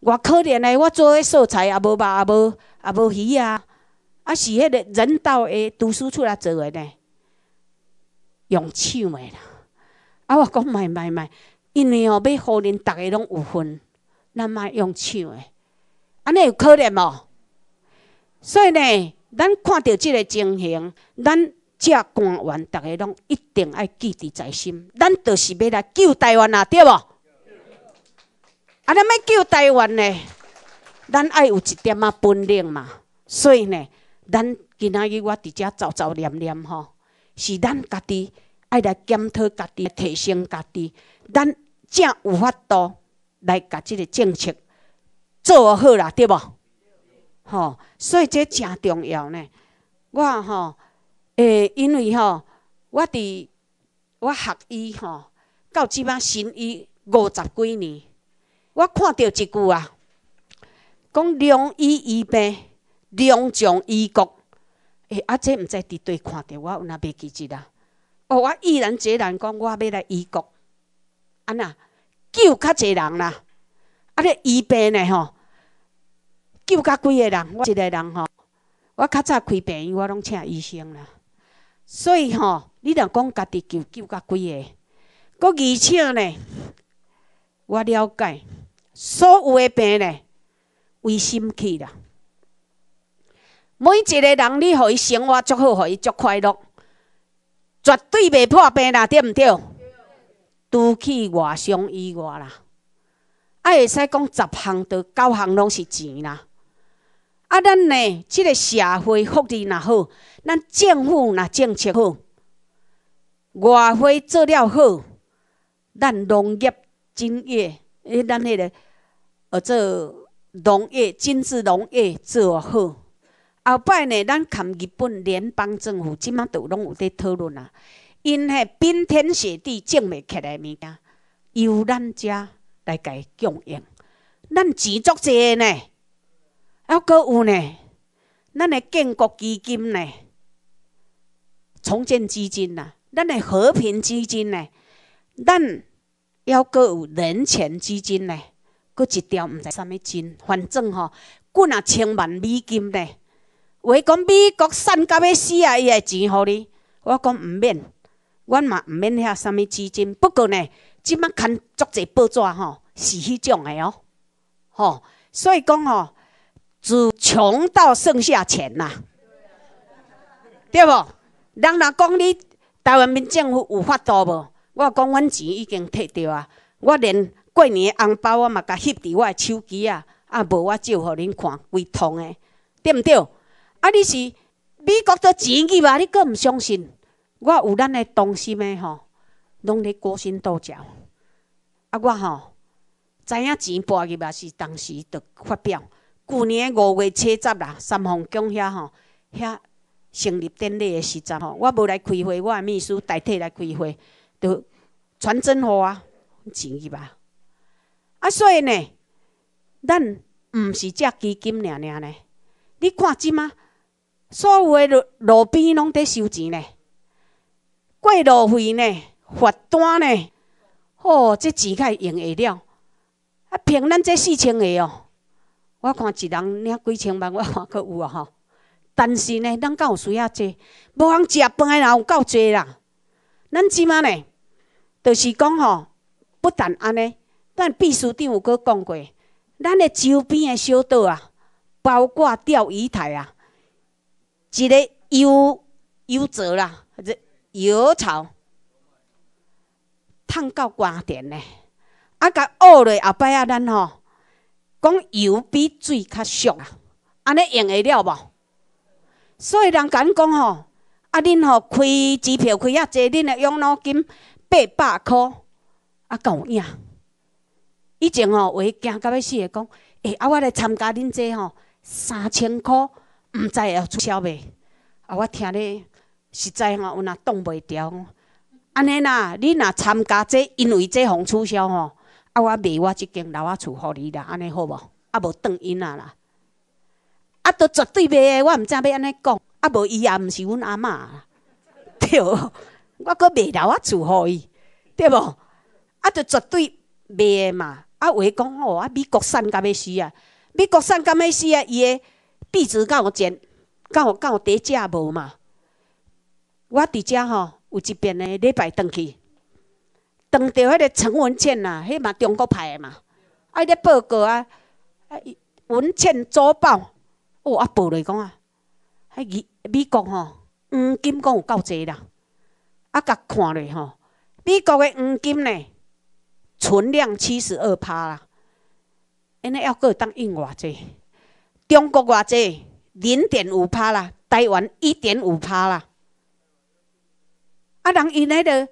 我可怜咧，我做诶素菜也无肉，也无也无鱼啊，啊是迄个人道诶厨师出来做诶呢。用抢的，啊！我讲卖卖卖，因为哦，要好人，逐个拢有分，咱莫用抢的，安尼有可能无？所以呢，咱看到即个情形，咱遮官员逐个拢一定爱记在在心。咱就是要来救台湾啊，对无？啊，咱要救台湾呢，咱爱有一点仔本领嘛。所以呢，咱今仔日我伫遮走走念念吼。是咱家己爱来检讨家己，提升家己，咱正有法度来甲即个政策做好啦，对无吼，所以这诚重要呢。我吼，诶，因为吼，我伫我学医吼，到即摆行医五十几年，我看到一句啊，讲良医医病，良将医国。啊，这毋知伫对看到我有哪袂记记啦，哦，我毅然决然讲我要来医国，安那救较济人啦，啊，咧医病咧吼，救较几个人，我一个人吼，我较早开病院，我拢请医生啦，所以吼，你若讲家己救救较几个，国医且呢，我了解所有的病呢，为心去啦。每一个人，你予伊生活足好，予伊足快乐，绝对袂破病啦，对毋对？除去外伤以外啦，啊，会使讲十项到九项拢是钱啦。啊，咱呢，即个社会福利若好，咱政府若政策好，外汇做了好，咱农业、经业，诶，咱迄个，呃，做农业、精致农业做好。后摆呢，咱含日本联邦政府即马都拢有在讨论啊。因遐冰天雪地种袂起来物件，由咱遮来家供应。咱钱作济呢，还阁有呢，咱的建国基金呢，重建基金呐，咱的和平基金呢，咱要阁有人权基金呢，阁一条毋知啥物金，反正吼，搁啊千万美金呢。话讲美国赚到要死啊！伊的钱乎你，我讲毋免，阮嘛毋免遐啥物资金。不过呢，即摆看足济报纸吼，是迄种的哦，吼，所以讲吼，自穷到剩下钱呐，对无？人若讲你台湾民政府有法度无？我讲阮钱已经摕着啊，我连过年红包我嘛甲翕伫我诶手机啊，啊无我照互恁看规通的对毋对？啊！你是美国的钱去吧？你个毋相信？我有咱诶同事咩吼，拢伫勾心斗角。啊，我吼知影钱拨入吧，是，当时就发表。去年五月七十啦，三峰巷遐吼遐成立典礼诶时阵吼，我无来开会，我秘书代替来开会，就传真我钱去吧。啊，所以呢，咱毋是遮基金娘娘呢？你看即吗？所有的路边拢在收钱呢，过路费呢，罚单呢，吼，这钱会用会了。啊，凭咱这四千个哦，我看一人领几千万，我看都有啊，吼。但是呢，咱够需要济，无通食饭人有够济啦。咱即满呢，就是讲吼，不但安尼，咱秘书长有阁讲过，咱的周边的小岛啊，包括钓鱼台啊。一个油油渍啦，这油草烫到瓜电呢。啊，讲恶嘞，后摆啊，咱吼讲油比水较俗啊，安尼用会了无？所以人敢讲吼，啊恁吼开支票开啊，侪恁的养老金八百箍啊够用。以前吼，我惊到要死个讲，哎啊，我来参加恁这吼三千箍。毋知要取消袂？啊，我听咧，实在吼，有若挡袂牢。安尼啦，你若参加这，因为这互取消吼，啊，我卖我这间留啊祝福你啦，安尼好无？啊，无断因啊啦。啊，都绝对卖的，我毋知要安尼讲，啊，无伊也毋是阮阿嬷啦，[LAUGHS] 对，我搁卖留啊祝福伊，对无？啊，都绝对卖的嘛。啊，话讲哦，啊，美国产甲要死啊，美国产甲要死啊，伊的。币值够我贱，够我够我底价无嘛？我伫遮吼有一遍的礼拜登去，登到迄个陈文倩呐，迄嘛中国派的嘛，啊咧报告啊，文倩周报，哦啊报来讲啊，迄个美国吼黄金讲有够济啦，啊甲看咧吼，美国的黄金咧存量七十二趴啦，因咧还阁当用偌济？中国偌济零点五趴啦，台湾一点五趴啦。啊，人因迄个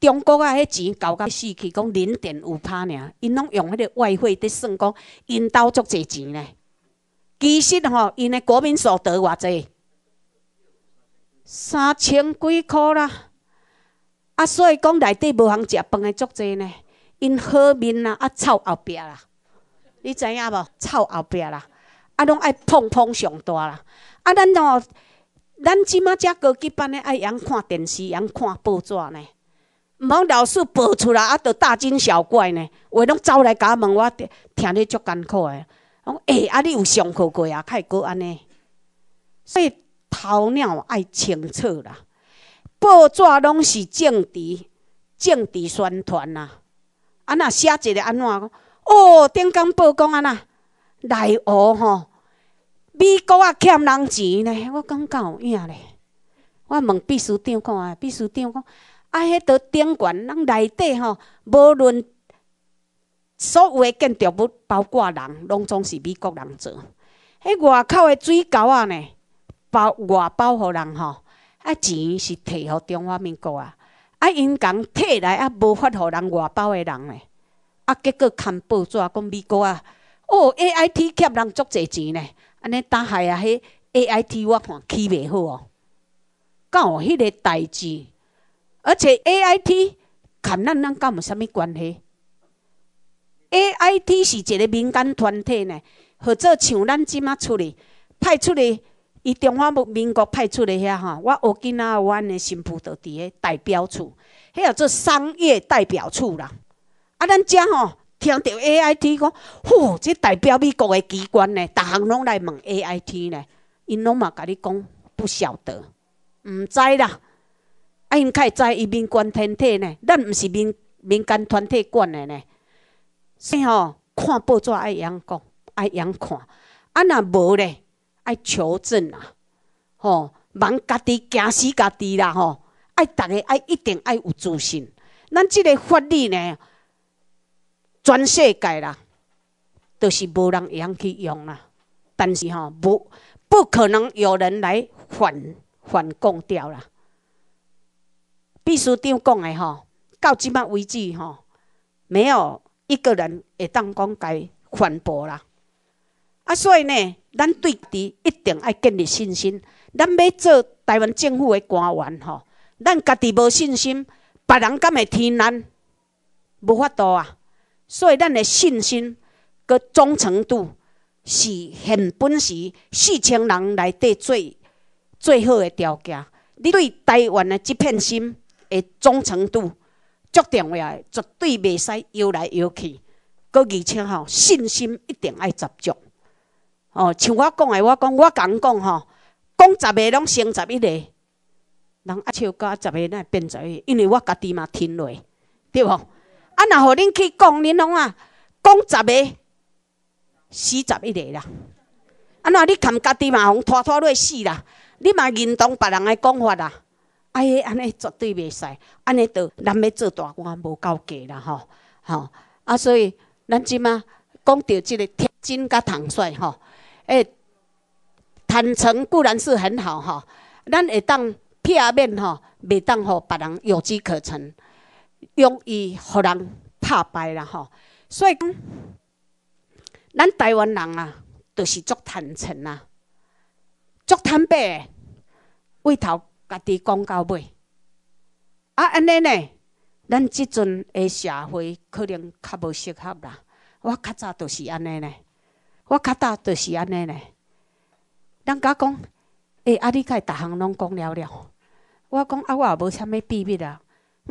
中国啊，迄钱搞到死去，讲零点五趴尔，因拢用迄个外汇伫算，讲因兜足济钱咧。其实吼，因的国民所得偌济，三千几箍啦。啊，所以讲内地无通食饭的足济呢。因好面啦，啊臭后壁啦，你知影无？臭后壁啦。啊，拢爱碰碰上大啦！啊，咱喏，咱即马遮高级班的爱仰看电视，仰看报纸呢。毋通老师报出来，啊，着大惊小怪呢。话拢走来甲我问我，听你足艰苦诶。我讲，哎，啊，你有上课过啊？会过安尼，所以头脑爱清楚啦。报纸拢是政治、政治宣传啦。啊，若写一个安怎？哦，顶工报讲安那。内湖吼，美国啊欠人钱呢，我讲敢有影咧？我问秘书长看，秘书长讲，啊，迄块顶悬咱内底吼，无论所有嘅建筑物，包括人，拢总是美国人做。迄外口的水沟啊呢，包外包互人吼，啊钱是摕互中华民国啊，啊因共摕来啊，无法互人外包的人咧。啊，结果看报纸讲，美国啊。哦，A I T 欠人足侪钱呢，安尼搭海啊，迄 A I T 我看起袂好哦，搞哦，迄个代志，而且 A I T 甲咱咱搞有啥物关系，A I T 是一个民间团体呢，或者像咱即马出去，派出嚟，伊中华民民国派出嚟遐吼，我学囡仔，我安新妇就伫个代表处，迄号做商业代表处啦，啊，咱遮吼。听到 A I T 讲，呼，这代表美国的机关呢，逐项拢来问 A I T 呢，因拢嘛甲你讲不晓得，毋知啦。啊，因较会知，伊民间团体呢，咱毋是民民间团体管的呢。以吼，看报纸爱样讲，爱样看。啊，若无咧，爱求证啊。吼，茫家己惊死家己啦吼。爱逐个爱一定爱有自信，咱即个法律呢？全世界啦，都是无人会用去用啦。但是吼，不不可能有人来反反攻掉啦。秘书长讲的吼，到即摆为止吼，没有一个人会当讲该反驳啦。啊，所以呢，咱对伫一定要建立信心。咱要做台湾政府的官员吼，咱家己无信心，别人敢会听咱？无法度啊。所以，咱的信心、个忠诚度，是现本时四千人内底最最好的条件。你对台湾的这片心的忠诚度，定未来绝对未使摇来摇去。佮而且吼，信心一定爱十足。哦，像我讲的，我讲我你讲吼，讲十个拢成十一个，人阿笑到十个，咱会变十个，因为我家己嘛听落，对无？啊！若互恁去讲，恁拢啊讲十个死十一个啦。啊！若你含家己嘛，互拖拖累死啦。你嘛认同别人诶讲法啦？哎，安尼绝对未使。安尼就咱要做大官无够格啦吼。吼！啊，所以咱即仔讲到即个天真甲坦率吼，诶，坦诚固然是很好吼，咱会当片面吼，未当互别人有机可乘。容易让人打败啦吼，所以讲，咱台湾人啊，就是足坦诚啦，足坦白，为头家己讲到尾。啊，安尼呢？咱即阵诶社会可能较无适合啦。我较早就是安尼呢，我较早就是安尼呢。人家讲，诶，啊，你该逐项拢讲了了。我讲，啊，我啊无啥物秘密啊。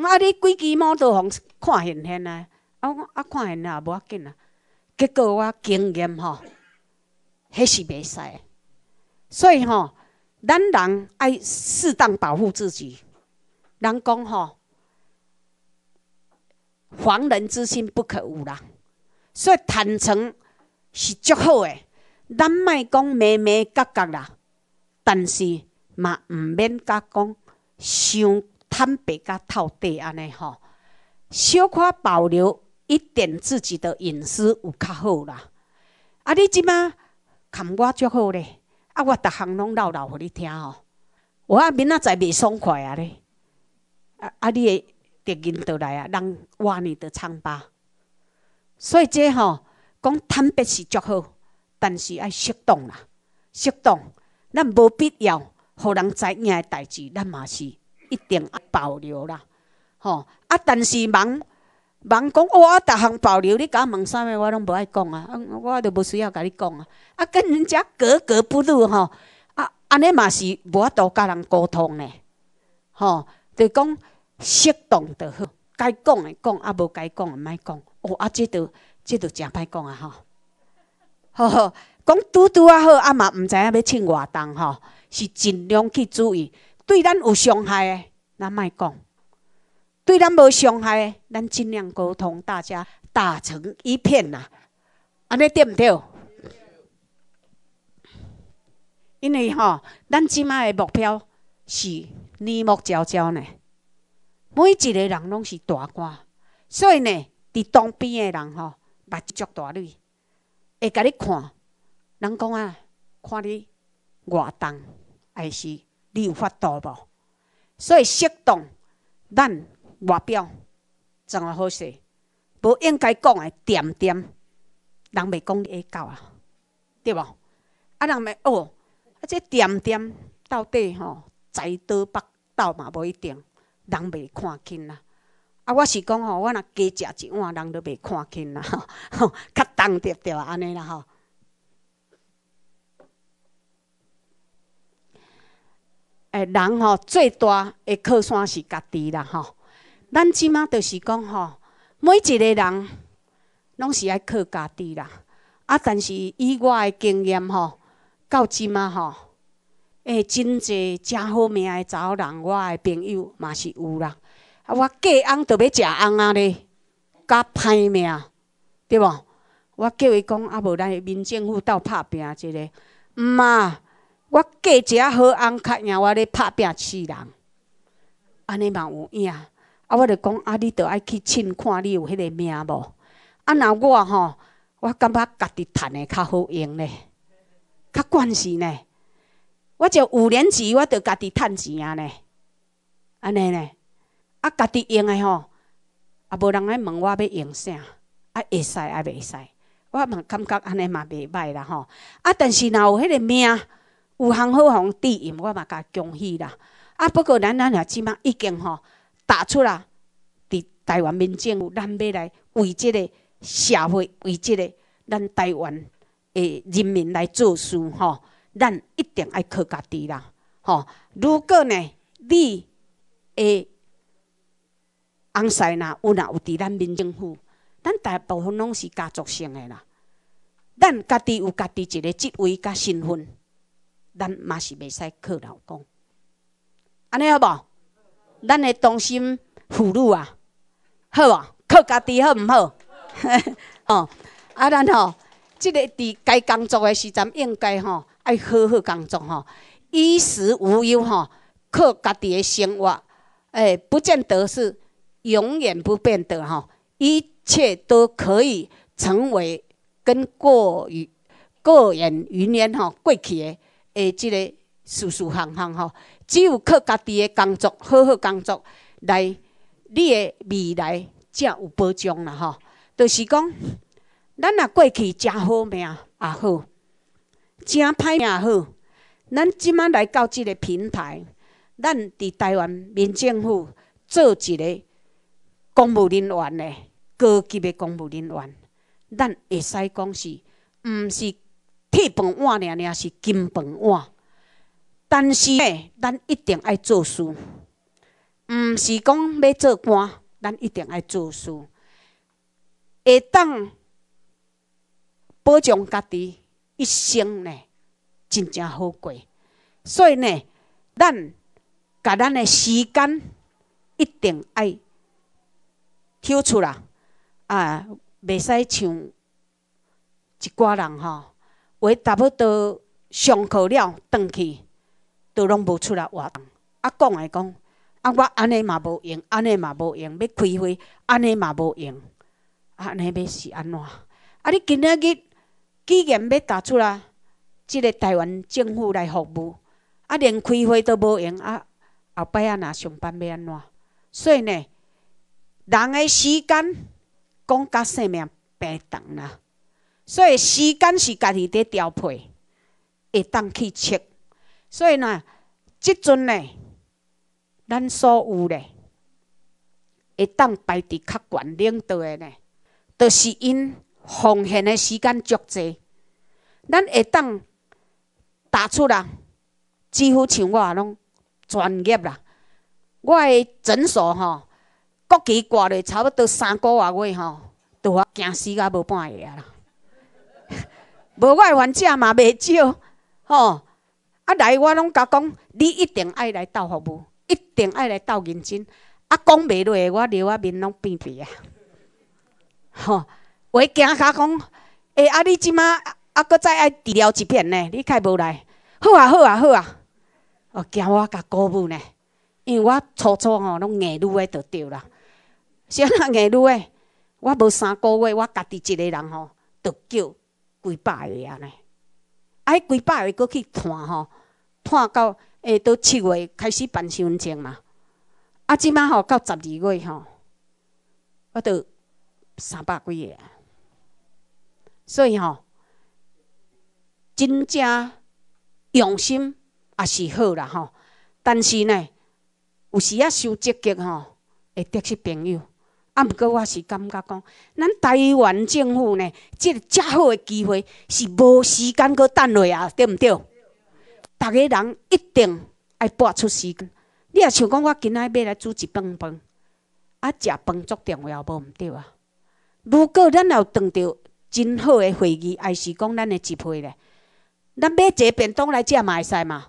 啊，你几只猫托看现现啊！啊，啊，看现啊，无要紧啊。结果我经验吼，迄是袂使。所以吼，咱人爱适当保护自己。人讲吼，防人之心不可无啦。所以坦诚是足好诶。咱莫讲咩咩角角啦，但是嘛毋免甲讲伤坦白甲透底安尼吼，小可保留一点自己的隐私有较好啦。啊，你即摆看我足好咧，啊，我逐项拢唠唠互你听吼。我明仔载袂爽快啊咧，啊啊，你敌人倒来啊，人挖你的唱吧。所以即吼讲坦白是足好，但是爱适当啦，适当。咱无必要互人知影诶代志，咱嘛是。一定要保留啦，吼！啊，但是茫茫讲我啊，逐项保留，你讲问啥物，我拢无爱讲啊，我都无需要甲你讲啊，啊，跟人家格格不入吼啊，安尼嘛是无法度甲人沟通呢，吼，就讲适当就好，该讲诶讲，啊，无该讲诶爱讲，哦，啊，即都即都正歹讲啊，吼。呵呵，讲拄拄啊好，啊嘛毋知影要请活动吼，是尽量去注意。对咱有伤害，咱卖讲；对咱无伤害，咱尽量沟通，大家打成一片呐。安尼对毋对？因为吼，咱即卖的目标是年末焦焦呢。每一个人拢是大官，所以呢，伫东边的人吼，目睭大吕，会甲你看，人讲啊，看你偌重还是？你有法度无？所以适当咱外表怎啊好势，无应该讲的点点，人未讲会到啊，对无？啊人未哦，啊这点点到底吼在倒北斗嘛，无一定，人未看清啦。啊，我是讲吼，我若加食一碗，人就未看清啦，[LAUGHS] 较重的着安尼啦吼。诶，人吼最大会靠山是家己啦吼。咱即满就是讲吼，每一个人拢是爱靠家己啦。啊，但是以我的经验吼，到即满吼，诶，真侪正好命的某人，我诶朋友嘛是有啦。啊，我嫁翁都要食翁啊咧，较歹命，对无？我叫伊讲，啊，无来民政府斗拍拼一个，毋啊！我嫁一个好翁，较赢我咧拍拼饲人，安尼嘛有影。啊，我就讲，啊，你着爱去亲看，你有迄个命无？啊，那我吼，我感觉家己趁诶较好用咧，较惯势咧。我就五年级，我着家己趁钱啊咧，安尼咧，啊家己用诶吼，啊无人爱问我要用啥，啊会使啊袂使？我嘛感觉安尼嘛袂歹啦吼。啊，但是若有迄个命，有通好行，治，淫我嘛加恭喜啦！啊，不过咱咱也即码已经吼打出啦，伫台湾民政有咱要来为即个社会，为即个咱台湾诶人民来做事吼。咱一定爱靠家己啦！吼，如果呢，你诶，红婿呐，有若有伫咱民政府，咱大部分拢是家族性诶啦，咱家己有家己一个职位甲身份。咱嘛是袂使靠老公，安尼好无？咱个同心妇孺啊，好无？靠家己好毋好？[LAUGHS] 哦，啊，咱吼，即个伫该工作诶时阵，应该吼爱好好工作吼，衣食无忧吼，靠家己诶生活，诶，不见得是永远不变的吼，一切都可以成为跟过于过眼云烟吼过去诶。诶，即个事事项项吼，只有靠家己的工作，好好工作，来你的未来才有保障啦吼。就是讲，咱若过去诚好命也好，诚歹命也好，咱即满来到即个平台，咱伫台湾民政府做一个公务人员诶高级的公务人员，咱会使讲是，毋是？铁饭碗尔尔是金饭碗，但是呢，咱一定爱做事，毋是讲要做官，咱一定爱做事，会当保障家己一生呢，真正好过。所以呢，咱甲咱的时间一定爱抽出来，啊，袂使像一挂人吼。话差不多上课了，转去都拢无出来活动。啊，讲来讲，啊，我安尼嘛无用，安尼嘛无用，要开会，安尼嘛无用，安尼要死安怎？啊，你今仔日既然要踏出来，即个台湾政府来服务，啊，连开会都无用，啊，后摆啊那上班要安怎？所以呢，人的时间讲甲生命平等啦。所以时间是家己在调配，会当去测。所以呢，即阵呢，咱所有的会当排伫较悬领导的呢，都是因奉献的时间足侪。咱会当打出了，几乎像我啊，拢专业啦。我诶诊所吼，国旗挂咧，差不多三个月吼，都啊惊死啊，无半个啦。无外患者嘛，袂少吼。啊来，我拢甲讲，你一定爱来斗服务，一定爱来斗认真。啊讲袂落，我留啊面拢变白啊。吼，我惊甲讲，哎啊你即马啊搁再爱治疗一遍呢？你开无来，好啊好啊好啊！哦，惊我甲辜负呢，因为我初初吼拢硬女诶，就对啦。啥人硬女诶？我无三个月，我家己一个人吼就叫。几百个啊呢，啊，迄几百个过去看吼，看到诶到七月开始办身份证嘛，啊，即满吼到十二月吼，我都三百几个，所以吼，真正用心也是好啦吼，但是呢，有时啊收积极吼会得罪朋友。啊，毋过我是感觉讲，咱台湾政府呢，即个遮好的机会是无时间阁等落啊，对毋对？逐个人一定爱拨出时间。你若想讲我今仔要来煮一饭饭，啊食饭做电话也无毋对啊。如果咱若有当着真好的会议，也是讲咱的支配咧，咱买一个便当来食嘛会使嘛？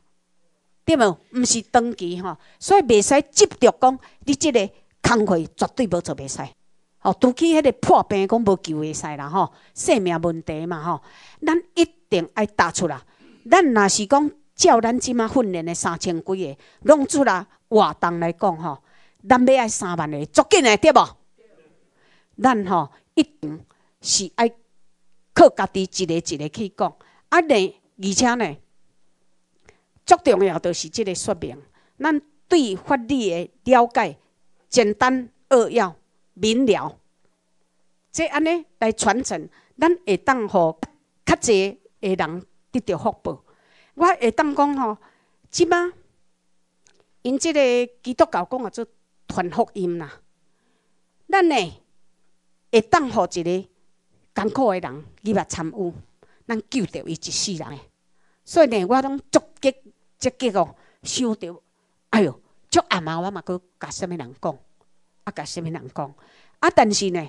对无？毋是长期吼，所以袂使执着讲你即个。康课绝对无做袂使，哦，除去迄个破病，讲无救会使啦吼，性命问题嘛吼，咱一定爱答出来。咱若是讲照咱即嘛训练的三千几个，弄出来活动来讲吼，咱要爱三万个，足紧的对无？咱吼一定是爱靠家己一个一个去讲，啊呢，而且呢，足重要就是即个说明，咱对法律的了解。简单扼要、明了，即安尼来传承，咱会当互较侪的人得到福报。我会当讲吼，即马因即个基督教讲啊做传福音啦，咱呢会当互一个艰苦的人入来参与，咱救着伊一世人所以呢，我拢逐节、节节哦，收着，哎呦！阿妈，我嘛阁甲虾物人讲，啊，甲虾物人讲，啊，但是呢，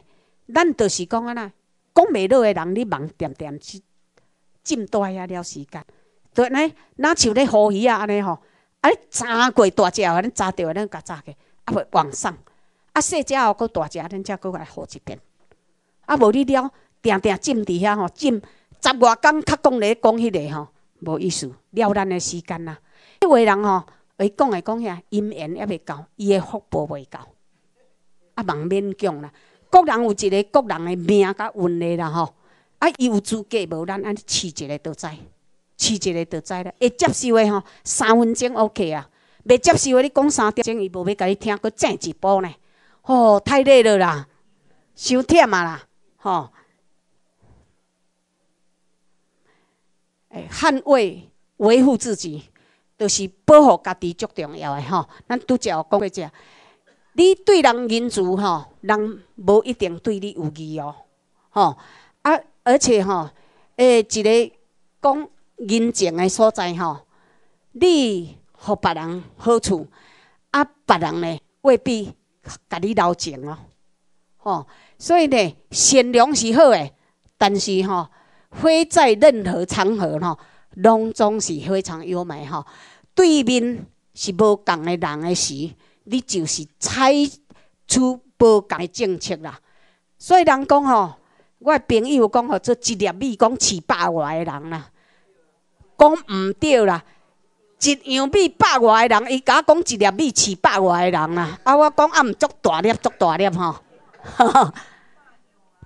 咱就是讲安尼讲袂落诶人，你忙点点去浸多遐了时间，对呢？若像咧捕鱼啊安尼吼，汝炸过大只，恁炸着，恁甲炸起，啊袂往上，啊细只后阁大只，恁才阁来好一遍，啊无你了，定定浸伫遐吼，浸十外工，较讲咧讲迄个吼，无意思，了咱诶时间啦，迄位人吼。伊讲诶，讲遐姻缘也未到，伊诶福报未到，啊，蛮勉强啦。个人有一个个人诶命甲运咧啦吼，啊，伊有资格无？咱安尼饲一个都知，饲一个都知啦。会接受诶吼，三分钟 OK 啊。未接受诶，你讲三点钟，伊无要甲你听，佫再一步呢？吼，太累了啦，伤忝啊啦，吼。诶，捍卫维护自己。就是保护家己最重要诶，吼！咱拄则有讲过只，你对人仁慈吼，人无一定对你有义哦，吼！啊，而且吼，诶，一个讲人情诶所在吼，你给别人好处，啊，别人呢未必给你留情哦，吼！所以咧，善良是好诶，但是吼，非在任何场合吼。拢总是非常优美吼，对面是无共诶人诶时，你就是采取无共诶政策啦。所以人讲吼，我朋友讲吼，做一粒米讲饲百外个人啦，讲毋对啦，一样米百外个人，伊甲我讲一粒米饲百外个人啦，啊我讲啊毋足大粒足大粒吼，[LAUGHS]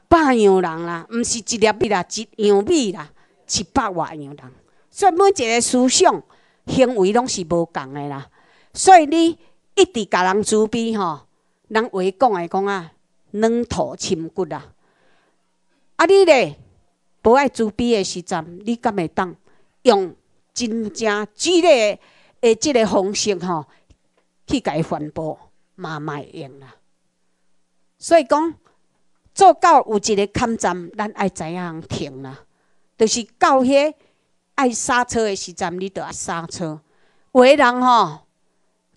百样人啦，毋是一粒米啦，一样米啦，饲百外样人。所以每一个思想、行为拢是无共的啦。所以你一直甲人自卑吼，人话讲个讲啊，软土深骨啊。啊，你咧无爱自卑的时阵，你敢会当用真正激烈的即个方式吼去甲伊反驳，嘛嘛会用啦。所以讲做到有一个坎站，咱爱怎样停啦，就是到遐。爱刹车的时阵，你就要刹车。有的人吼，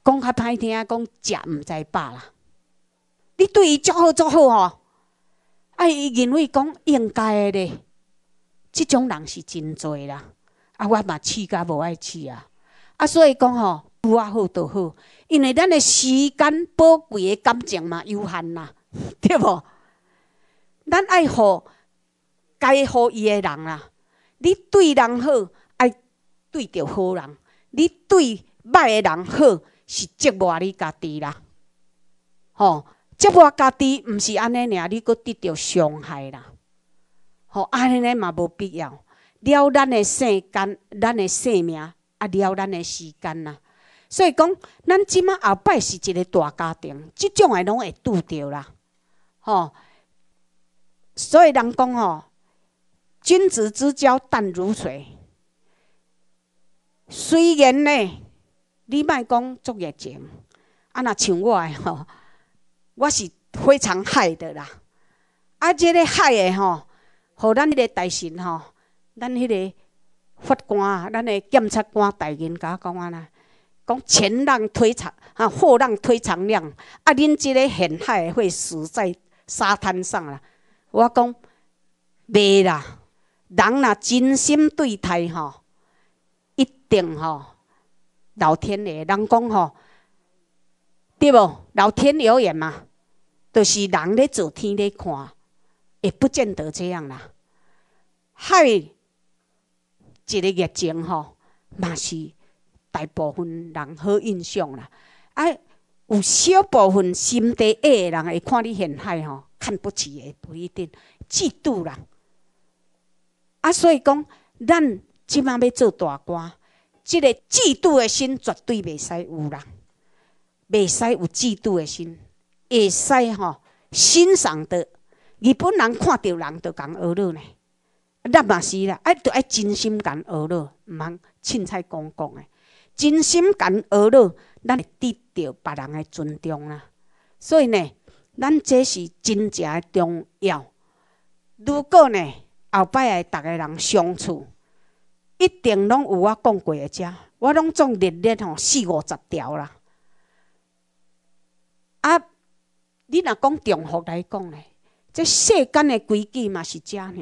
讲较歹听，讲食毋知饱啦。你对伊足好足好吼，啊，伊认为讲应该的咧。即种人是真多啦。啊，我嘛试甲无爱试啊。啊，所以讲吼，拄啊好就好，因为咱的时间宝贵的感情嘛有限啦，[LAUGHS] 对无？咱爱好该好伊的人啦。你对人好，爱对着好人；你对歹的人好，是折磨你家己啦。吼，折磨家己，毋是安尼俩，你阁得到伤害啦。吼，安尼呢嘛无必要，了咱的生间，咱的生命，啊，了咱的时间啦。所以讲，咱即马后摆是一个大家庭，即种的拢会拄着啦。吼，所以人讲吼。君子之交淡如水。虽然呢，你莫讲作热情，啊！若像我吼，我是非常害的啦。啊！即个害的吼，互咱迄个大神吼，咱迄个法官、咱个检察官，言，人我讲安啦，讲前浪推长，啊，后浪推长量。啊！恁即个很害会死在沙滩上啦。我讲袂啦。人若真心对待吼，一定吼。老天爷，人讲吼，对无？老天有眼嘛，就是人咧做，天咧看，也不见得这样啦。还一个疫情吼，嘛是大部分人好印象啦。啊，有小部分心地恶的人会看你陷害吼，看不起也不一定，嫉妒啦。啊，所以讲，咱即马要做大官，即个嫉妒的心绝对袂使有啦，袂使有嫉妒的心，会使吼欣赏的。日本人看到人就讲恶乐呢，咱嘛是啦，爱爱真心讲恶乐，毋通凊彩讲讲的，真心讲恶乐，咱会得到别人的尊重啦。所以呢，咱这是真正的重要。如果呢？后摆诶，逐个人相处，一定拢有我讲过诶，遮我拢总日日吼四五十条啦。啊，你若讲重复来讲咧，即世间诶规矩嘛是遮尔，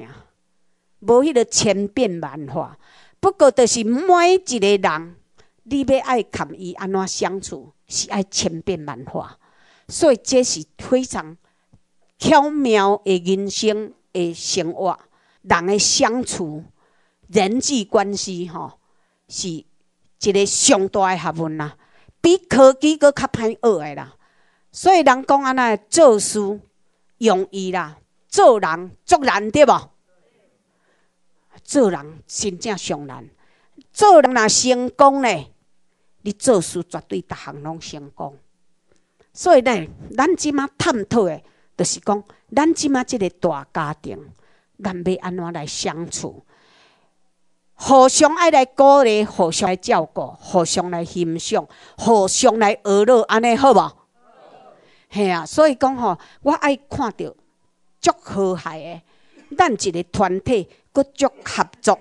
无迄个千变万化。不过就是每一个人，你欲爱看伊安怎相处，是爱千变万化，所以这是非常巧妙诶人生诶生活。人的相处、人际关系，吼，是一个上大的学问啦，比科技阁较歹学的啦。所以人讲安尼做事容易啦，做人足难，对啵？做人真正上难。做人若成功咧，你做事绝对逐项拢成功。所以呢，咱即马探讨的，就是讲咱即马即个大家庭。咱要安怎来相处？互相爱来鼓励，互相来照顾，互相来欣赏，互相来娱乐，安尼好无？吓啊！所以讲吼，我爱看到足和谐的，咱一个团体搁足合作，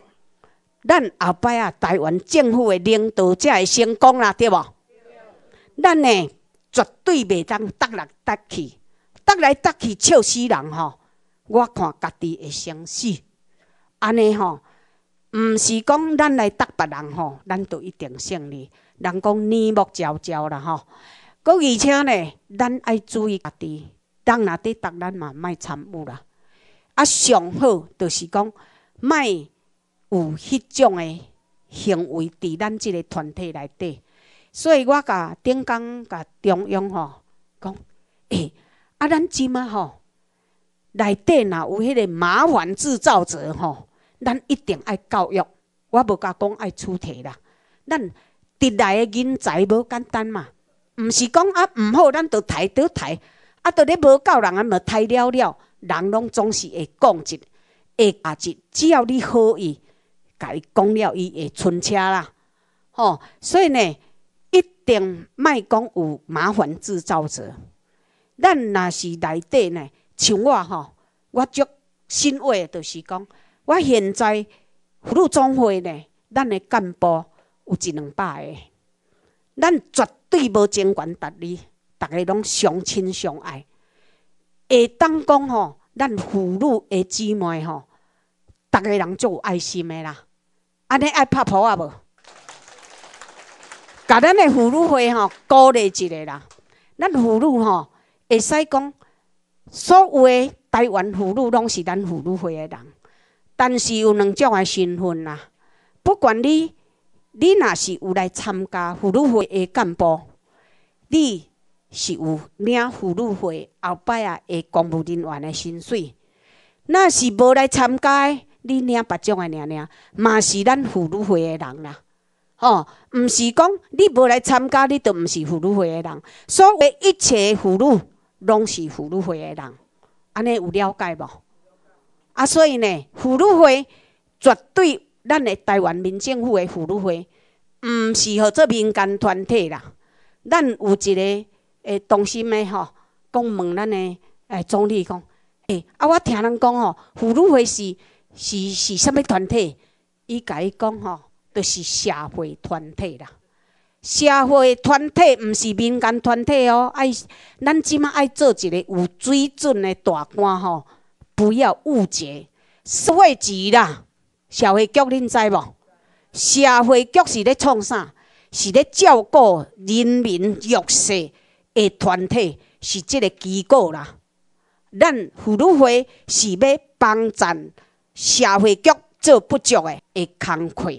咱后摆啊，台湾政府的领导才会成功啦，对无？咱呢绝对袂当得来得去，得来得去笑死人吼！我看家己会相死。安尼吼，毋是讲咱来搭别人吼，咱就一定胜利。人讲泥木焦焦啦吼，佮而且呢，咱爱注意家己，人若伫搭咱嘛，莫掺误啦。啊，上好就是讲，莫有迄种诶行为伫咱即个团体内底。所以我甲顶工甲中央吼讲，诶，啊，咱即嘛吼。内底若有迄个麻烦制造者，吼，咱一定爱教育。我无甲讲爱出题啦。咱得来的人才无简单嘛，毋是讲啊毋好，咱就抬倒抬，啊，到咧无教人啊，无抬了了，人拢总是会讲一，会啊一。只要你好伊，甲伊讲了，伊会存车啦，吼。所以呢，一定莫讲有麻烦制造者。咱若是内底呢。像我吼，我足新话就是讲，我现在妇女总会呢，咱的干部有一两百个，咱绝对无争权夺利，大家拢相亲相爱。会当讲吼，咱妇女个姊妹吼，大家人足有爱心的啦。安尼爱拍脯啊无？甲咱的妇女会吼鼓励一下啦。咱妇女吼会使讲。所有诶，台湾妇女拢是咱妇女会诶人，但是有两种诶身份啦。不管你，你若是有来参加妇女会诶干部，你是有领妇女会后摆啊诶公务人员诶薪水；那是无来参加，你领别种诶，领领嘛是咱妇女会诶人啦。哦，毋是讲你无来参加，你都毋是妇女会诶人。所谓一切妇女。拢是妇女会的人，安尼有了解无？啊，所以呢，妇女会绝对咱的台湾民政府的妇女会，毋是号做民间团体啦。咱有一个诶，同心的吼，讲问咱的诶，总理讲，诶，啊，我听人讲吼，妇女会是是是甚物团体？伊甲伊讲吼，就是社会团体啦。社会团体毋是民间团体哦，爱咱即马爱做一个有水准的大官吼，不要误解。社会局啦，社会局恁知无？社会局是咧创啥？是咧照顾人民弱势的团体，是即个机构啦。咱妇女会是要帮咱社会局做不足的的工作。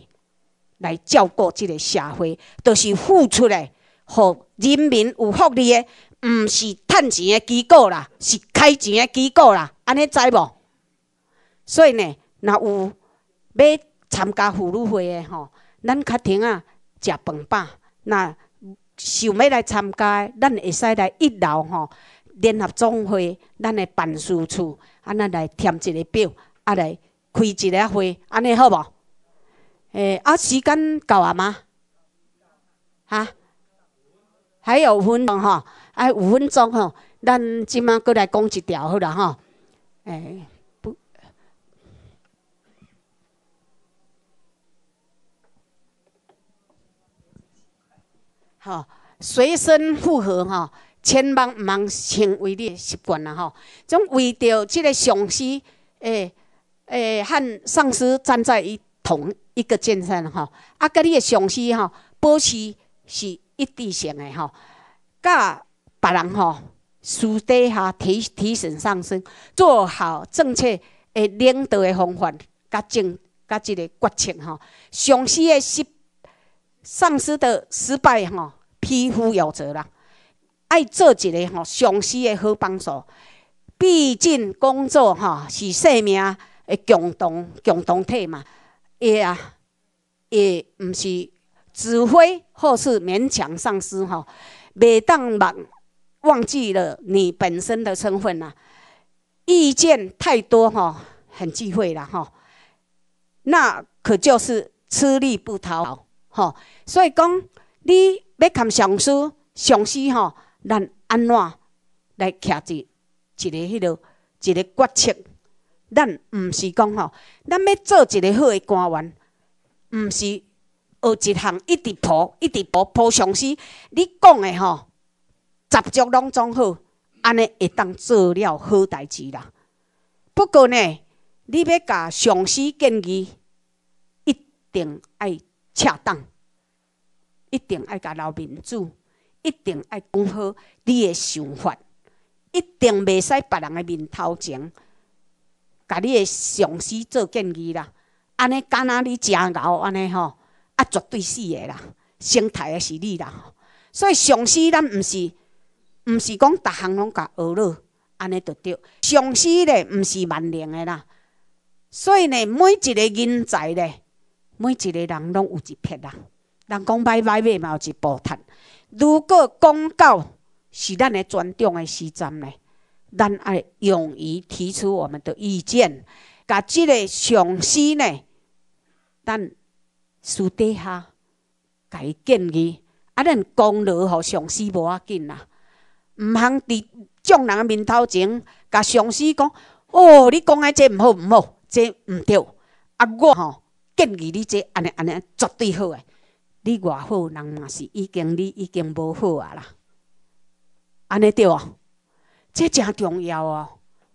来照顾即个社会，就是付出的，互人民有福利的，毋是趁钱的机构啦，是开钱的机构啦，安尼知无？所以呢，若有要参加妇女会的吼，咱家庭啊，食饭吧。若想要来参加，咱会使来一楼吼，联合总会，咱的办事处，安尼来填一个表，啊来开一个会，安尼好无？诶，啊，时间够啊吗？哈，还有五分钟吼，啊，五分钟吼，咱今晚过来讲一条好了哈。诶，不，好，随身附和哈，千万唔茫成为你的习惯啦吼，种为着即个上司，诶诶，和上司站在一同。一个健身吼，啊，甲你诶上司吼保持是一致性诶吼，甲别人吼私底下提提醒、上升，做好正确诶领导诶方法，甲正甲即个决策吼，上司诶失上司的失败吼，匹夫有责啦。爱做一个吼上司诶好帮手，毕竟工作吼是生命诶共同共同体嘛。也啊，也毋是指挥或是勉强上司吼，袂当忘忘记了你本身的身份啊。意见太多吼，很忌讳啦吼，那可就是吃力不讨好吼。所以讲，你要看上司，上司吼，咱安怎来倚住一个迄落一个决策。咱毋是讲吼，咱要做一个好的官员，毋是学一项一直抱，一直抱抱上司。你讲的吼，十足拢总好，安尼会当做了好代志啦。不过呢，你要甲上司建议，一定爱恰当，一定爱甲老民主，一定爱讲好你的想法，一定袂使别人的面头前。甲你诶上司做建议啦，安尼囝仔你真牛安尼吼，啊绝对死诶啦，心态也是你啦，所以上司咱毋是毋是讲逐项拢甲学你，安尼就对。上司咧毋是万能诶啦，所以呢，每一个人才咧，每一个人拢有一撇啦。人讲歹摆嘛有一暴趁。如果讲到是咱诶尊重诶时站咧。咱爱勇于提出我们的意见，甲即个上司呢，咱私底下伊建议。啊，咱功劳互上司无要紧啦，毋通伫众人面头前，甲上司讲，哦，你讲诶，这毋好毋好，这毋对。啊，我吼建议你这安尼安尼绝对好诶。你外好，人嘛是已经你已经无好啊啦，安尼对无？这诚重要哦！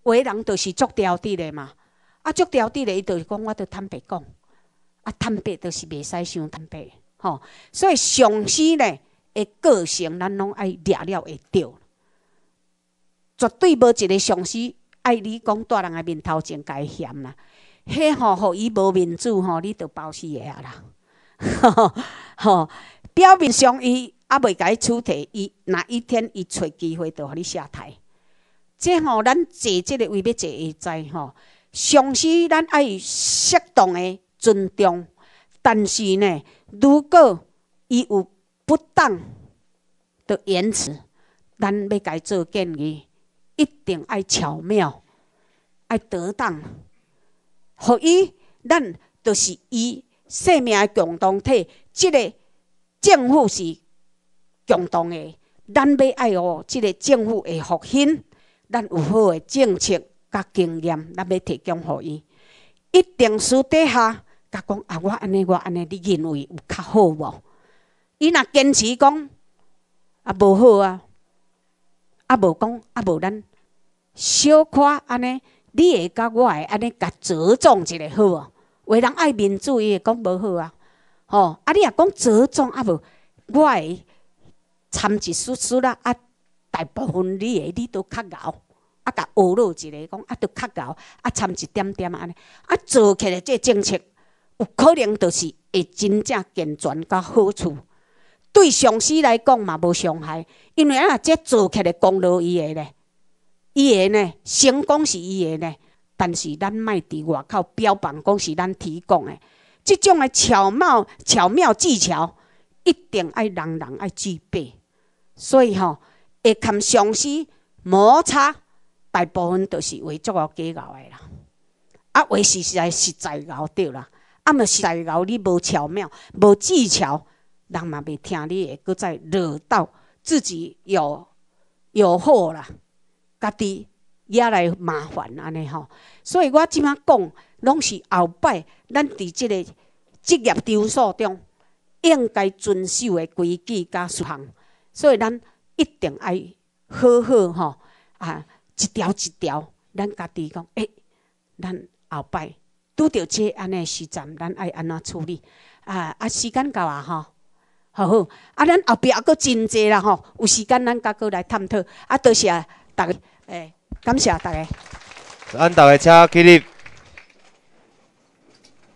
华人就是足挑剔嘞嘛！啊，足挑剔嘞，伊就是讲，我著坦白讲，啊，坦白就是袂使伤坦白，吼！所以上司呢，诶，个性，咱拢爱掠了会着。绝对无一个上司爱你讲大人个面头前该嫌啦，迄吼，吼伊无面子吼，你就包死啊啦！吼 [LAUGHS] 吼，表面上伊也袂伊出题，伊若一天伊找机会就互你下台。即吼，咱坐即个位要坐会知吼。上司咱爱适当诶尊重。但是呢，如果伊有不当的言辞，咱要该做建议，一定爱巧妙、爱得当，互伊咱就是伊生命诶共同体，即个政府是共同诶，咱要爱护即个政府会复兴。咱有好的政策甲经验，咱要提供互伊。一定私底下，甲讲啊，我安尼，我安尼，你认为有较好无？伊若坚持讲啊，无好啊，啊无讲啊无，咱小可安尼，你会甲我会安尼甲折重一下好无？为人爱面子，伊会讲无好啊，吼！啊，你若讲折重，啊无，我会参一丝丝啦啊！大部分你诶，你都较敖，啊，甲学落一个讲，啊，都较敖，啊，掺一点点安尼，啊，做起来即政策，有可能就是会真正健全到好处，对上司来讲嘛无伤害，因为啊，这做起来功劳伊个呢，伊个呢，成功是伊个呢，但是咱卖伫外口标榜讲是咱提供诶，即种诶巧妙巧妙技巧，一定爱人人爱具备，所以吼。会跟上司摩擦，大部分都是为作个计较的啦。啊，话实在实在熬到啦，啊么实在熬你无巧妙、无技巧，人嘛袂听你，的，搁再惹到自己有有祸啦，家己惹来麻烦安尼吼。所以我即摆讲，拢是后摆咱伫即个职业场所中应该遵守的规矩甲事项。所以咱。一定爱好好吼啊，一条一条，咱家己讲，哎，咱后摆拄到这安尼时阵，咱爱安怎处理啊？啊，时间到啊吼。好好啊，咱后壁还阁真侪啦吼，有时间咱家阁来探讨。啊，多谢大家，哎，感谢大家。咱大家，请你。